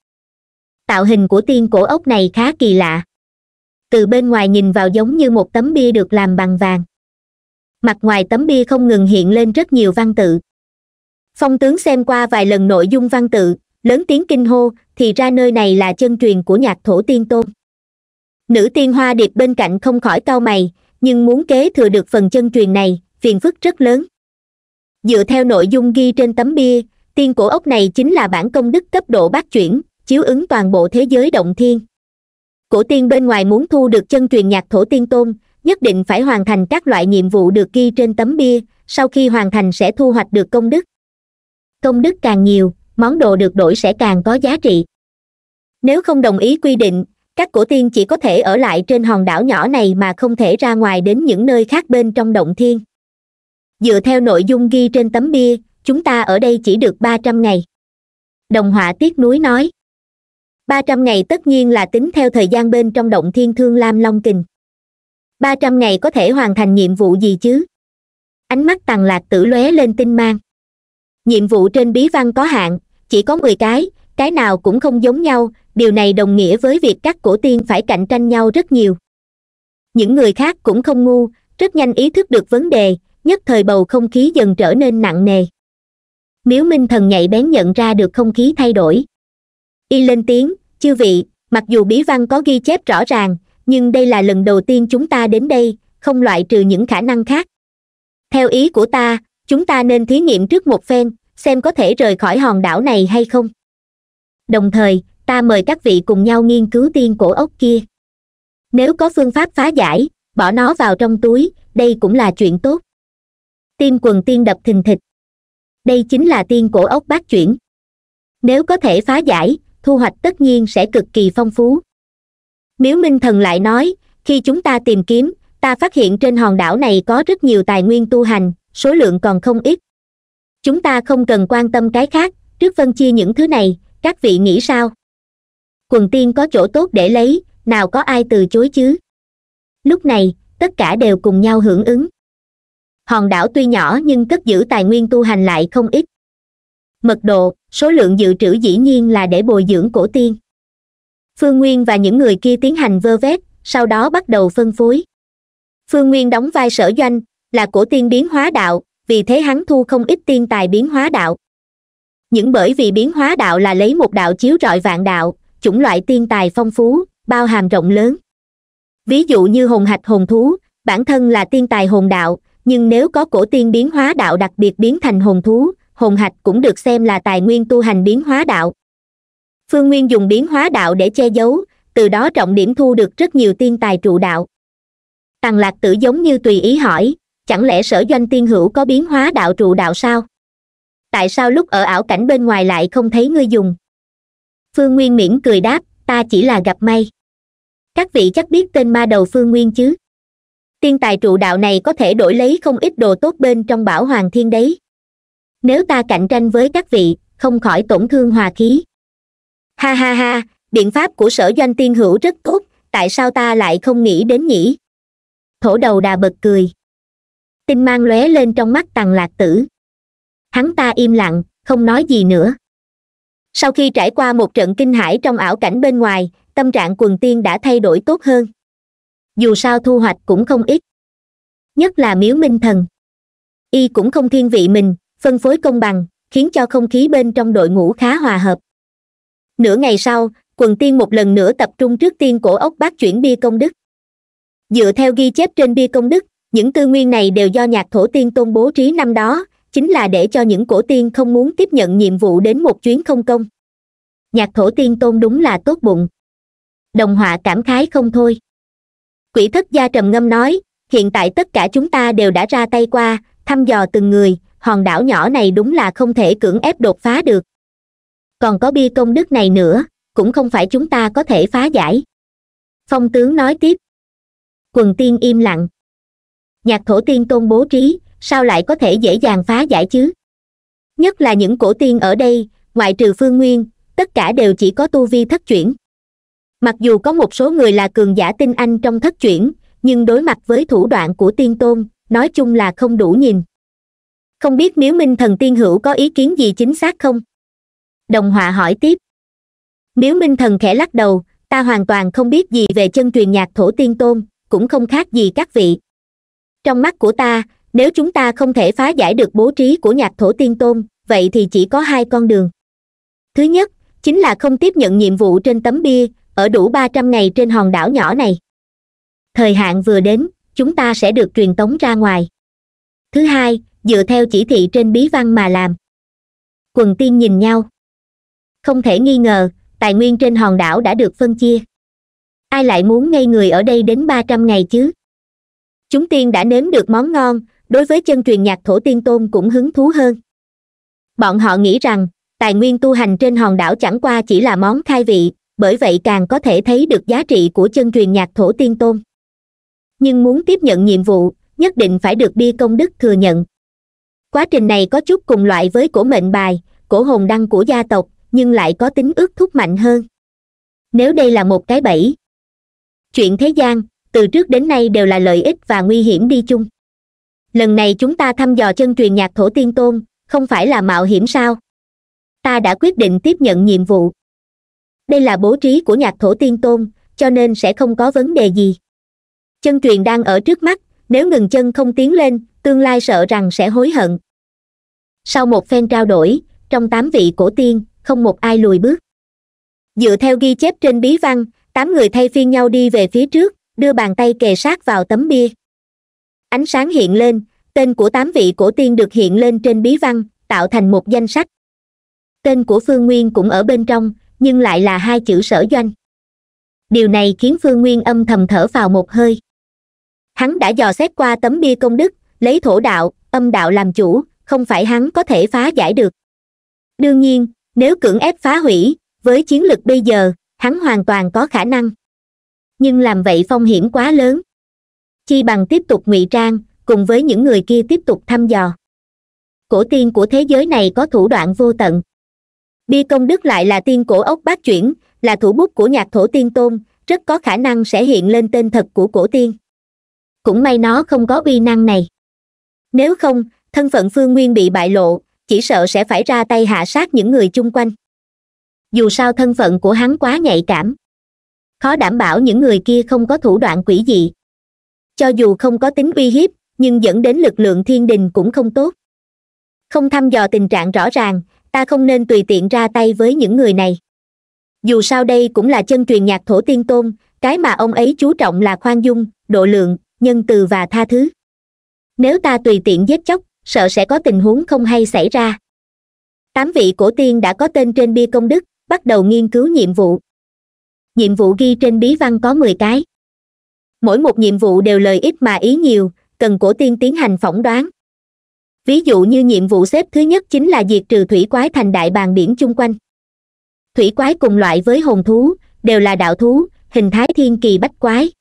tạo hình của tiên cổ ốc này khá kỳ lạ từ bên ngoài nhìn vào giống như một tấm bia được làm bằng vàng mặt ngoài tấm bia không ngừng hiện lên rất nhiều văn tự phong tướng xem qua vài lần nội dung văn tự lớn tiếng kinh hô thì ra nơi này là chân truyền của nhạc thổ tiên tôn nữ tiên hoa điệp bên cạnh không khỏi cau mày nhưng muốn kế thừa được phần chân truyền này phiền phức rất lớn dựa theo nội dung ghi trên tấm bia tiên cổ ốc này chính là bản công đức cấp độ bát chuyển chiếu ứng toàn bộ thế giới động thiên cổ tiên bên ngoài muốn thu được chân truyền nhạc thổ tiên tôn nhất định phải hoàn thành các loại nhiệm vụ được ghi trên tấm bia sau khi hoàn thành sẽ thu hoạch được công đức công đức càng nhiều món đồ được đổi sẽ càng có giá trị nếu không đồng ý quy định các cổ tiên chỉ có thể ở lại trên hòn đảo nhỏ này mà không thể ra ngoài đến những nơi khác bên trong động thiên dựa theo nội dung ghi trên tấm bia chúng ta ở đây chỉ được ba trăm ngày đồng họa tiếc núi nói ba trăm ngày tất nhiên là tính theo thời gian bên trong động thiên thương lam long kình ba trăm ngày có thể hoàn thành nhiệm vụ gì chứ ánh mắt tàng lạc tử lóe lên tinh mang nhiệm vụ trên bí văn có hạn chỉ có mười cái cái nào cũng không giống nhau điều này đồng nghĩa với việc các cổ tiên phải cạnh tranh nhau rất nhiều những người khác cũng không ngu rất nhanh ý thức được vấn đề nhất thời bầu không khí dần trở nên nặng nề miếu minh thần nhạy bén nhận ra được không khí thay đổi y lên tiếng chư vị mặc dù bí văn có ghi chép rõ ràng nhưng đây là lần đầu tiên chúng ta đến đây không loại trừ những khả năng khác theo ý của ta chúng ta nên thí nghiệm trước một phen xem có thể rời khỏi hòn đảo này hay không đồng thời ta mời các vị cùng nhau nghiên cứu tiên cổ ốc kia nếu có phương pháp phá giải bỏ nó vào trong túi đây cũng là chuyện tốt tim quần tiên đập thình thịch đây chính là tiên cổ ốc bát chuyển nếu có thể phá giải thu hoạch tất nhiên sẽ cực kỳ phong phú miếu minh thần lại nói khi chúng ta tìm kiếm ta phát hiện trên hòn đảo này có rất nhiều tài nguyên tu hành số lượng còn không ít chúng ta không cần quan tâm cái khác trước phân chia những thứ này các vị nghĩ sao quần tiên có chỗ tốt để lấy nào có ai từ chối chứ lúc này tất cả đều cùng nhau hưởng ứng hòn đảo tuy nhỏ nhưng cất giữ tài nguyên tu hành lại không ít mật độ số lượng dự trữ dĩ nhiên là để bồi dưỡng cổ tiên phương nguyên và những người kia tiến hành vơ vét sau đó bắt đầu phân phối phương nguyên đóng vai sở doanh là cổ tiên biến hóa đạo vì thế hắn thu không ít tiên tài biến hóa đạo những bởi vì biến hóa đạo là lấy một đạo chiếu rọi vạn đạo chủng loại tiên tài phong phú bao hàm rộng lớn ví dụ như hồn hạch hồn thú bản thân là tiên tài hồn đạo nhưng nếu có cổ tiên biến hóa đạo đặc biệt biến thành hồn thú hồn hạch cũng được xem là tài nguyên tu hành biến hóa đạo phương nguyên dùng biến hóa đạo để che giấu từ đó trọng điểm thu được rất nhiều tiên tài trụ đạo tàng lạc tử giống như tùy ý hỏi chẳng lẽ sở doanh tiên hữu có biến hóa đạo trụ đạo sao tại sao lúc ở ảo cảnh bên ngoài lại không thấy ngươi dùng phương nguyên miễn cười đáp ta chỉ là gặp may các vị chắc biết tên ma đầu phương nguyên chứ tiên tài trụ đạo này có thể đổi lấy không ít đồ tốt bên trong bảo hoàng thiên đấy nếu ta cạnh tranh với các vị không khỏi tổn thương hòa khí ha ha ha biện pháp của sở doanh tiên hữu rất tốt tại sao ta lại không nghĩ đến nhỉ thổ đầu đà bật cười tinh mang lóe lên trong mắt tằng lạc tử hắn ta im lặng không nói gì nữa sau khi trải qua một trận kinh hãi trong ảo cảnh bên ngoài tâm trạng quần tiên đã thay đổi tốt hơn dù sao thu hoạch cũng không ít nhất là miếu minh thần y cũng không thiên vị mình phân phối công bằng khiến cho không khí bên trong đội ngũ khá hòa hợp nửa ngày sau quần tiên một lần nữa tập trung trước tiên cổ ốc bác chuyển bia công đức dựa theo ghi chép trên bia công đức những tư nguyên này đều do nhạc thổ tiên tôn bố trí năm đó chính là để cho những cổ tiên không muốn tiếp nhận nhiệm vụ đến một chuyến không công nhạc thổ tiên tôn đúng là tốt bụng đồng họa cảm khái không thôi quỷ thất gia trầm ngâm nói hiện tại tất cả chúng ta đều đã ra tay qua thăm dò từng người hòn đảo nhỏ này đúng là không thể cưỡng ép đột phá được còn có bia công đức này nữa cũng không phải chúng ta có thể phá giải phong tướng nói tiếp quần tiên im lặng nhạc thổ tiên tôn bố trí sao lại có thể dễ dàng phá giải chứ nhất là những cổ tiên ở đây ngoại trừ phương nguyên tất cả đều chỉ có tu vi thất chuyển mặc dù có một số người là cường giả tinh anh trong thất chuyển nhưng đối mặt với thủ đoạn của tiên tôn nói chung là không đủ nhìn không biết miếu minh thần tiên hữu có ý kiến gì chính xác không đồng họa hỏi tiếp miếu minh thần khẽ lắc đầu ta hoàn toàn không biết gì về chân truyền nhạc thổ tiên tôn cũng không khác gì các vị trong mắt của ta nếu chúng ta không thể phá giải được bố trí của nhạc thổ tiên tôn vậy thì chỉ có hai con đường thứ nhất chính là không tiếp nhận nhiệm vụ trên tấm bia ở đủ ba trăm ngày trên hòn đảo nhỏ này thời hạn vừa đến chúng ta sẽ được truyền tống ra ngoài thứ hai dựa theo chỉ thị trên bí văn mà làm quần tiên nhìn nhau không thể nghi ngờ tài nguyên trên hòn đảo đã được phân chia ai lại muốn ngây người ở đây đến ba trăm ngày chứ chúng tiên đã nếm được món ngon đối với chân truyền nhạc thổ tiên tôn cũng hứng thú hơn bọn họ nghĩ rằng tài nguyên tu hành trên hòn đảo chẳng qua chỉ là món khai vị bởi vậy càng có thể thấy được giá trị của chân truyền nhạc thổ tiên tôn nhưng muốn tiếp nhận nhiệm vụ nhất định phải được bia công đức thừa nhận quá trình này có chút cùng loại với cổ mệnh bài cổ hồn đăng của gia tộc nhưng lại có tính ước thúc mạnh hơn nếu đây là một cái bẫy chuyện thế gian từ trước đến nay đều là lợi ích và nguy hiểm đi chung lần này chúng ta thăm dò chân truyền nhạc thổ tiên tôn không phải là mạo hiểm sao ta đã quyết định tiếp nhận nhiệm vụ đây là bố trí của nhạc thổ tiên tôn cho nên sẽ không có vấn đề gì chân truyền đang ở trước mắt nếu ngừng chân không tiến lên tương lai sợ rằng sẽ hối hận sau một phen trao đổi trong tám vị cổ tiên không một ai lùi bước dựa theo ghi chép trên bí văn tám người thay phiên nhau đi về phía trước đưa bàn tay kề sát vào tấm bia ánh sáng hiện lên tên của tám vị cổ tiên được hiện lên trên bí văn tạo thành một danh sách tên của phương nguyên cũng ở bên trong nhưng lại là hai chữ sở doanh điều này khiến phương nguyên âm thầm thở vào một hơi hắn đã dò xét qua tấm bia công đức lấy thổ đạo âm đạo làm chủ không phải hắn có thể phá giải được đương nhiên nếu cưỡng ép phá hủy với chiến lực bây giờ hắn hoàn toàn có khả năng nhưng làm vậy phong hiểm quá lớn chi bằng tiếp tục ngụy trang cùng với những người kia tiếp tục thăm dò cổ tiên của thế giới này có thủ đoạn vô tận bia công đức lại là tiên cổ ốc bát chuyển là thủ bút của nhạc thổ tiên tôn rất có khả năng sẽ hiện lên tên thật của cổ tiên cũng may nó không có uy năng này nếu không thân phận phương nguyên bị bại lộ chỉ sợ sẽ phải ra tay hạ sát những người chung quanh dù sao thân phận của hắn quá nhạy cảm khó đảm bảo những người kia không có thủ đoạn quỷ dị cho dù không có tính uy hiếp nhưng dẫn đến lực lượng thiên đình cũng không tốt không thăm dò tình trạng rõ ràng ta không nên tùy tiện ra tay với những người này dù sao đây cũng là chân truyền nhạc thổ tiên tôn cái mà ông ấy chú trọng là khoan dung độ lượng nhân từ và tha thứ nếu ta tùy tiện giết chóc sợ sẽ có tình huống không hay xảy ra tám vị cổ tiên đã có tên trên bia công đức bắt đầu nghiên cứu nhiệm vụ nhiệm vụ ghi trên bí văn có mười cái mỗi một nhiệm vụ đều lời ít mà ý nhiều cần cổ tiên tiến hành phỏng đoán ví dụ như nhiệm vụ xếp thứ nhất chính là diệt trừ thủy quái thành đại bàn biển chung quanh thủy quái cùng loại với hồn thú đều là đạo thú hình thái thiên kỳ bách quái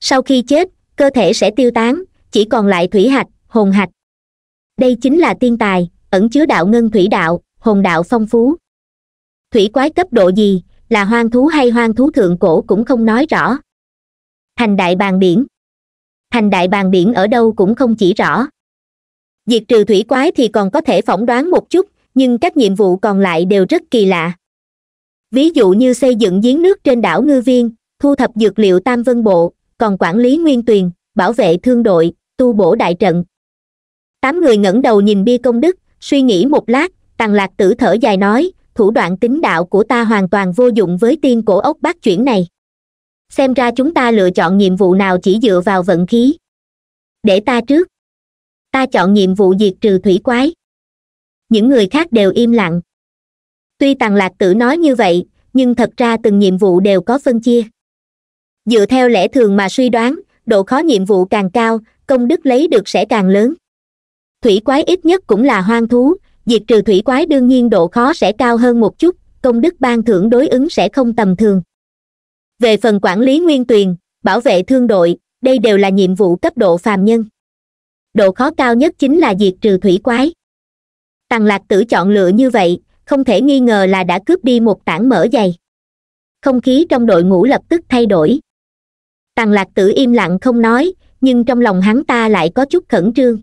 sau khi chết cơ thể sẽ tiêu tán chỉ còn lại thủy hạch hồn hạch đây chính là tiên tài ẩn chứa đạo ngân thủy đạo hồn đạo phong phú thủy quái cấp độ gì là hoang thú hay hoang thú thượng cổ cũng không nói rõ thành đại bàn biển thành đại bàn biển ở đâu cũng không chỉ rõ diệt trừ thủy quái thì còn có thể phỏng đoán một chút nhưng các nhiệm vụ còn lại đều rất kỳ lạ ví dụ như xây dựng giếng nước trên đảo ngư viên thu thập dược liệu tam vân bộ còn quản lý nguyên tuyền bảo vệ thương đội tu bổ đại trận tám người ngẩng đầu nhìn bia công đức suy nghĩ một lát tàng lạc tử thở dài nói thủ đoạn tính đạo của ta hoàn toàn vô dụng với tiên cổ ốc bát chuyển này xem ra chúng ta lựa chọn nhiệm vụ nào chỉ dựa vào vận khí để ta trước ta chọn nhiệm vụ diệt trừ thủy quái những người khác đều im lặng tuy tàng lạc tử nói như vậy nhưng thật ra từng nhiệm vụ đều có phân chia dựa theo lẽ thường mà suy đoán độ khó nhiệm vụ càng cao công đức lấy được sẽ càng lớn thủy quái ít nhất cũng là hoang thú diệt trừ thủy quái đương nhiên độ khó sẽ cao hơn một chút công đức ban thưởng đối ứng sẽ không tầm thường về phần quản lý nguyên tuyền bảo vệ thương đội đây đều là nhiệm vụ cấp độ phàm nhân độ khó cao nhất chính là diệt trừ thủy quái tần lạc tử chọn lựa như vậy không thể nghi ngờ là đã cướp đi một tảng mỡ dày không khí trong đội ngũ lập tức thay đổi tần lạc tử im lặng không nói nhưng trong lòng hắn ta lại có chút khẩn trương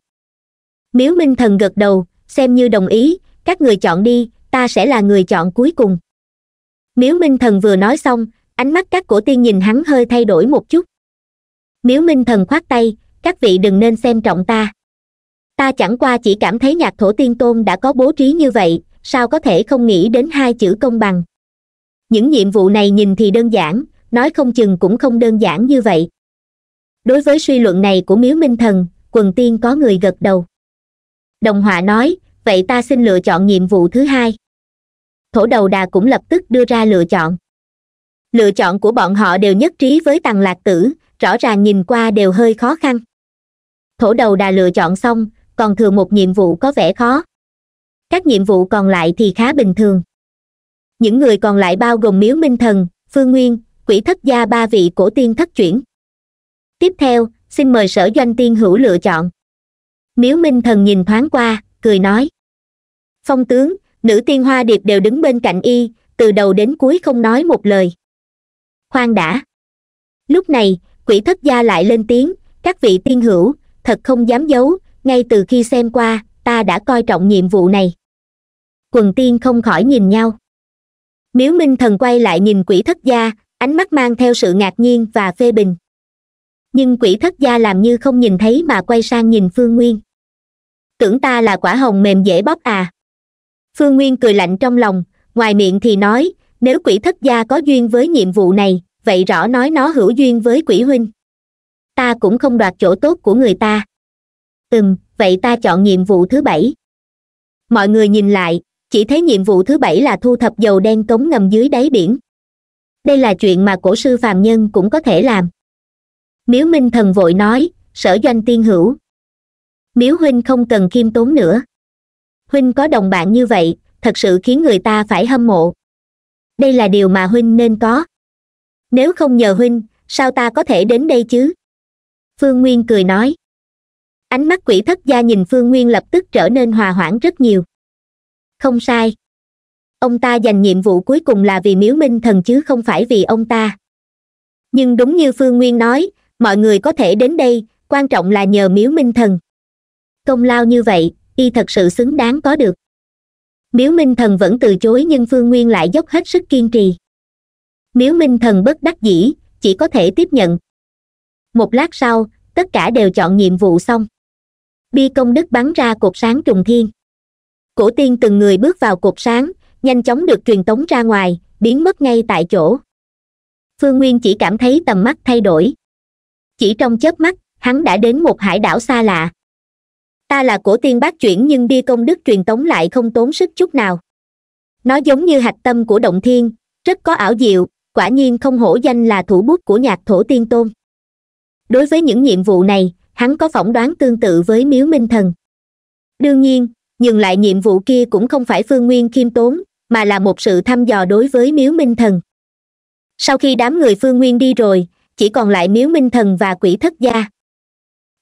miếu minh thần gật đầu xem như đồng ý các người chọn đi ta sẽ là người chọn cuối cùng miếu minh thần vừa nói xong ánh mắt các cổ tiên nhìn hắn hơi thay đổi một chút miếu minh thần khoát tay các vị đừng nên xem trọng ta ta chẳng qua chỉ cảm thấy nhạc thổ tiên tôn đã có bố trí như vậy sao có thể không nghĩ đến hai chữ công bằng những nhiệm vụ này nhìn thì đơn giản nói không chừng cũng không đơn giản như vậy đối với suy luận này của miếu minh thần quần tiên có người gật đầu đồng họa nói vậy ta xin lựa chọn nhiệm vụ thứ hai thổ đầu đà cũng lập tức đưa ra lựa chọn lựa chọn của bọn họ đều nhất trí với tằng lạc tử rõ ràng nhìn qua đều hơi khó khăn thổ đầu đà lựa chọn xong còn thừa một nhiệm vụ có vẻ khó các nhiệm vụ còn lại thì khá bình thường những người còn lại bao gồm miếu minh thần phương nguyên quỷ thất gia ba vị cổ tiên thất chuyển tiếp theo xin mời sở doanh tiên hữu lựa chọn miếu minh thần nhìn thoáng qua cười nói phong tướng nữ tiên hoa điệp đều đứng bên cạnh y từ đầu đến cuối không nói một lời khoan đã lúc này quỷ thất gia lại lên tiếng các vị tiên hữu thật không dám giấu ngay từ khi xem qua ta đã coi trọng nhiệm vụ này quần tiên không khỏi nhìn nhau miếu minh thần quay lại nhìn quỷ thất gia ánh mắt mang theo sự ngạc nhiên và phê bình nhưng quỷ thất gia làm như không nhìn thấy mà quay sang nhìn phương nguyên tưởng ta là quả hồng mềm dễ bóp à phương nguyên cười lạnh trong lòng ngoài miệng thì nói nếu quỷ thất gia có duyên với nhiệm vụ này vậy rõ nói nó hữu duyên với quỷ huynh ta cũng không đoạt chỗ tốt của người ta ừm vậy ta chọn nhiệm vụ thứ bảy mọi người nhìn lại chỉ thấy nhiệm vụ thứ bảy là thu thập dầu đen cống ngầm dưới đáy biển đây là chuyện mà cổ sư phàm nhân cũng có thể làm miếu minh thần vội nói sở doanh tiên hữu miếu huynh không cần khiêm tốn nữa huynh có đồng bạn như vậy thật sự khiến người ta phải hâm mộ đây là điều mà huynh nên có nếu không nhờ huynh sao ta có thể đến đây chứ phương nguyên cười nói ánh mắt quỷ thất gia nhìn phương nguyên lập tức trở nên hòa hoãn rất nhiều không sai ông ta dành nhiệm vụ cuối cùng là vì miếu minh thần chứ không phải vì ông ta nhưng đúng như phương nguyên nói mọi người có thể đến đây quan trọng là nhờ miếu minh thần công lao như vậy y thật sự xứng đáng có được miếu minh thần vẫn từ chối nhưng phương nguyên lại dốc hết sức kiên trì miếu minh thần bất đắc dĩ chỉ có thể tiếp nhận một lát sau tất cả đều chọn nhiệm vụ xong bi công đức bắn ra cột sáng trùng thiên cổ tiên từng người bước vào cột sáng nhanh chóng được truyền tống ra ngoài biến mất ngay tại chỗ phương nguyên chỉ cảm thấy tầm mắt thay đổi chỉ trong chớp mắt hắn đã đến một hải đảo xa lạ ta là cổ tiên bác chuyển nhưng bia công đức truyền tống lại không tốn sức chút nào nó giống như hạch tâm của động thiên rất có ảo diệu quả nhiên không hổ danh là thủ bút của nhạc thổ tiên tôn đối với những nhiệm vụ này hắn có phỏng đoán tương tự với miếu minh thần đương nhiên nhưng lại nhiệm vụ kia cũng không phải phương nguyên khiêm tốn mà là một sự thăm dò đối với miếu minh thần sau khi đám người phương nguyên đi rồi chỉ còn lại miếu minh thần và quỷ thất gia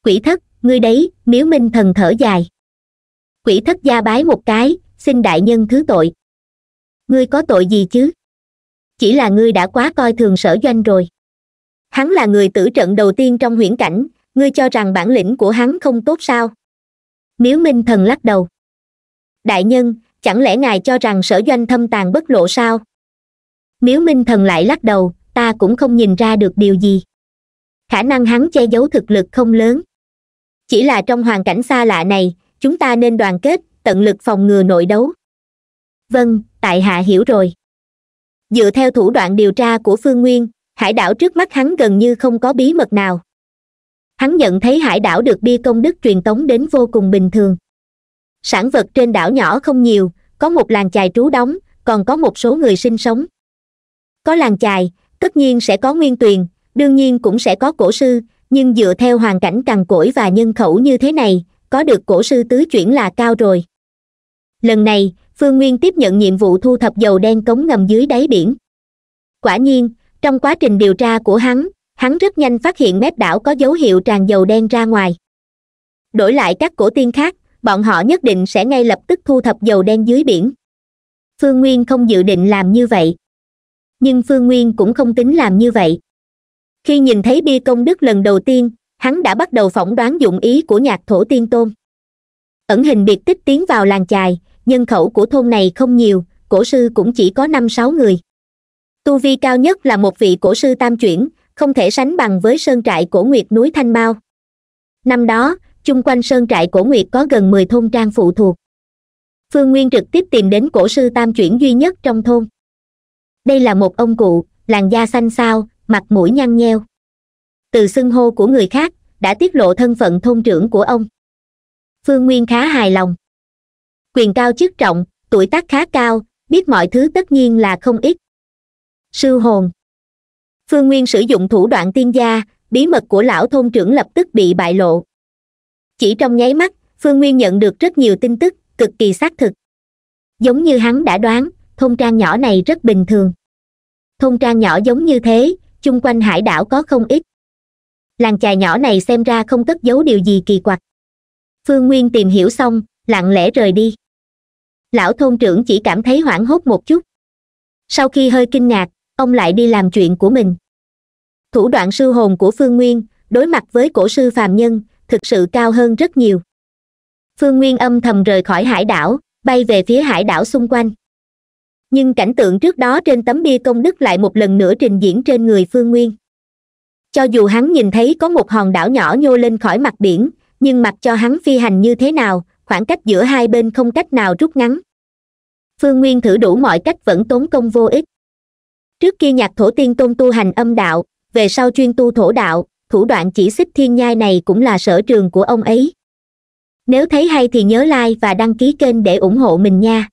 quỷ thất ngươi đấy miếu minh thần thở dài quỷ thất gia bái một cái xin đại nhân thứ tội ngươi có tội gì chứ chỉ là ngươi đã quá coi thường sở doanh rồi hắn là người tử trận đầu tiên trong huyễn cảnh ngươi cho rằng bản lĩnh của hắn không tốt sao miếu minh thần lắc đầu đại nhân chẳng lẽ ngài cho rằng sở doanh thâm tàn bất lộ sao miếu minh thần lại lắc đầu ta cũng không nhìn ra được điều gì khả năng hắn che giấu thực lực không lớn chỉ là trong hoàn cảnh xa lạ này chúng ta nên đoàn kết tận lực phòng ngừa nội đấu vâng tại hạ hiểu rồi dựa theo thủ đoạn điều tra của phương nguyên hải đảo trước mắt hắn gần như không có bí mật nào hắn nhận thấy hải đảo được bia công đức truyền tống đến vô cùng bình thường sản vật trên đảo nhỏ không nhiều có một làng chài trú đóng còn có một số người sinh sống có làng chài tất nhiên sẽ có nguyên tuyền đương nhiên cũng sẽ có cổ sư nhưng dựa theo hoàn cảnh cằn cỗi và nhân khẩu như thế này có được cổ sư tứ chuyển là cao rồi lần này phương nguyên tiếp nhận nhiệm vụ thu thập dầu đen cống ngầm dưới đáy biển quả nhiên trong quá trình điều tra của hắn hắn rất nhanh phát hiện mép đảo có dấu hiệu tràn dầu đen ra ngoài đổi lại các cổ tiên khác bọn họ nhất định sẽ ngay lập tức thu thập dầu đen dưới biển phương nguyên không dự định làm như vậy nhưng phương nguyên cũng không tính làm như vậy khi nhìn thấy bia công đức lần đầu tiên hắn đã bắt đầu phỏng đoán dụng ý của nhạc thổ tiên tôn ẩn hình biệt tích tiến vào làng chài nhân khẩu của thôn này không nhiều cổ sư cũng chỉ có năm sáu người tu vi cao nhất là một vị cổ sư tam chuyển không thể sánh bằng với sơn trại cổ nguyệt núi thanh mao năm đó chung quanh sơn trại cổ nguyệt có gần mười thôn trang phụ thuộc phương nguyên trực tiếp tìm đến cổ sư tam chuyển duy nhất trong thôn đây là một ông cụ làn da xanh xao mặt mũi nhăn nheo từ xưng hô của người khác đã tiết lộ thân phận thôn trưởng của ông phương nguyên khá hài lòng quyền cao chức trọng tuổi tác khá cao biết mọi thứ tất nhiên là không ít sư hồn phương nguyên sử dụng thủ đoạn tiên gia bí mật của lão thôn trưởng lập tức bị bại lộ chỉ trong nháy mắt phương nguyên nhận được rất nhiều tin tức cực kỳ xác thực giống như hắn đã đoán thôn trang nhỏ này rất bình thường thôn trang nhỏ giống như thế chung quanh hải đảo có không ít làng chài nhỏ này xem ra không cất giấu điều gì kỳ quặc phương nguyên tìm hiểu xong lặng lẽ rời đi lão thôn trưởng chỉ cảm thấy hoảng hốt một chút sau khi hơi kinh ngạc ông lại đi làm chuyện của mình thủ đoạn sư hồn của phương nguyên đối mặt với cổ sư phàm nhân thực sự cao hơn rất nhiều phương nguyên âm thầm rời khỏi hải đảo bay về phía hải đảo xung quanh nhưng cảnh tượng trước đó trên tấm bia công đức lại một lần nữa trình diễn trên người phương nguyên cho dù hắn nhìn thấy có một hòn đảo nhỏ nhô lên khỏi mặt biển nhưng mặc cho hắn phi hành như thế nào khoảng cách giữa hai bên không cách nào rút ngắn phương nguyên thử đủ mọi cách vẫn tốn công vô ích trước kia nhạc thổ tiên tôn tu hành âm đạo về sau chuyên tu thổ đạo thủ đoạn chỉ xích thiên nhai này cũng là sở trường của ông ấy nếu thấy hay thì nhớ like và đăng ký kênh để ủng hộ mình nha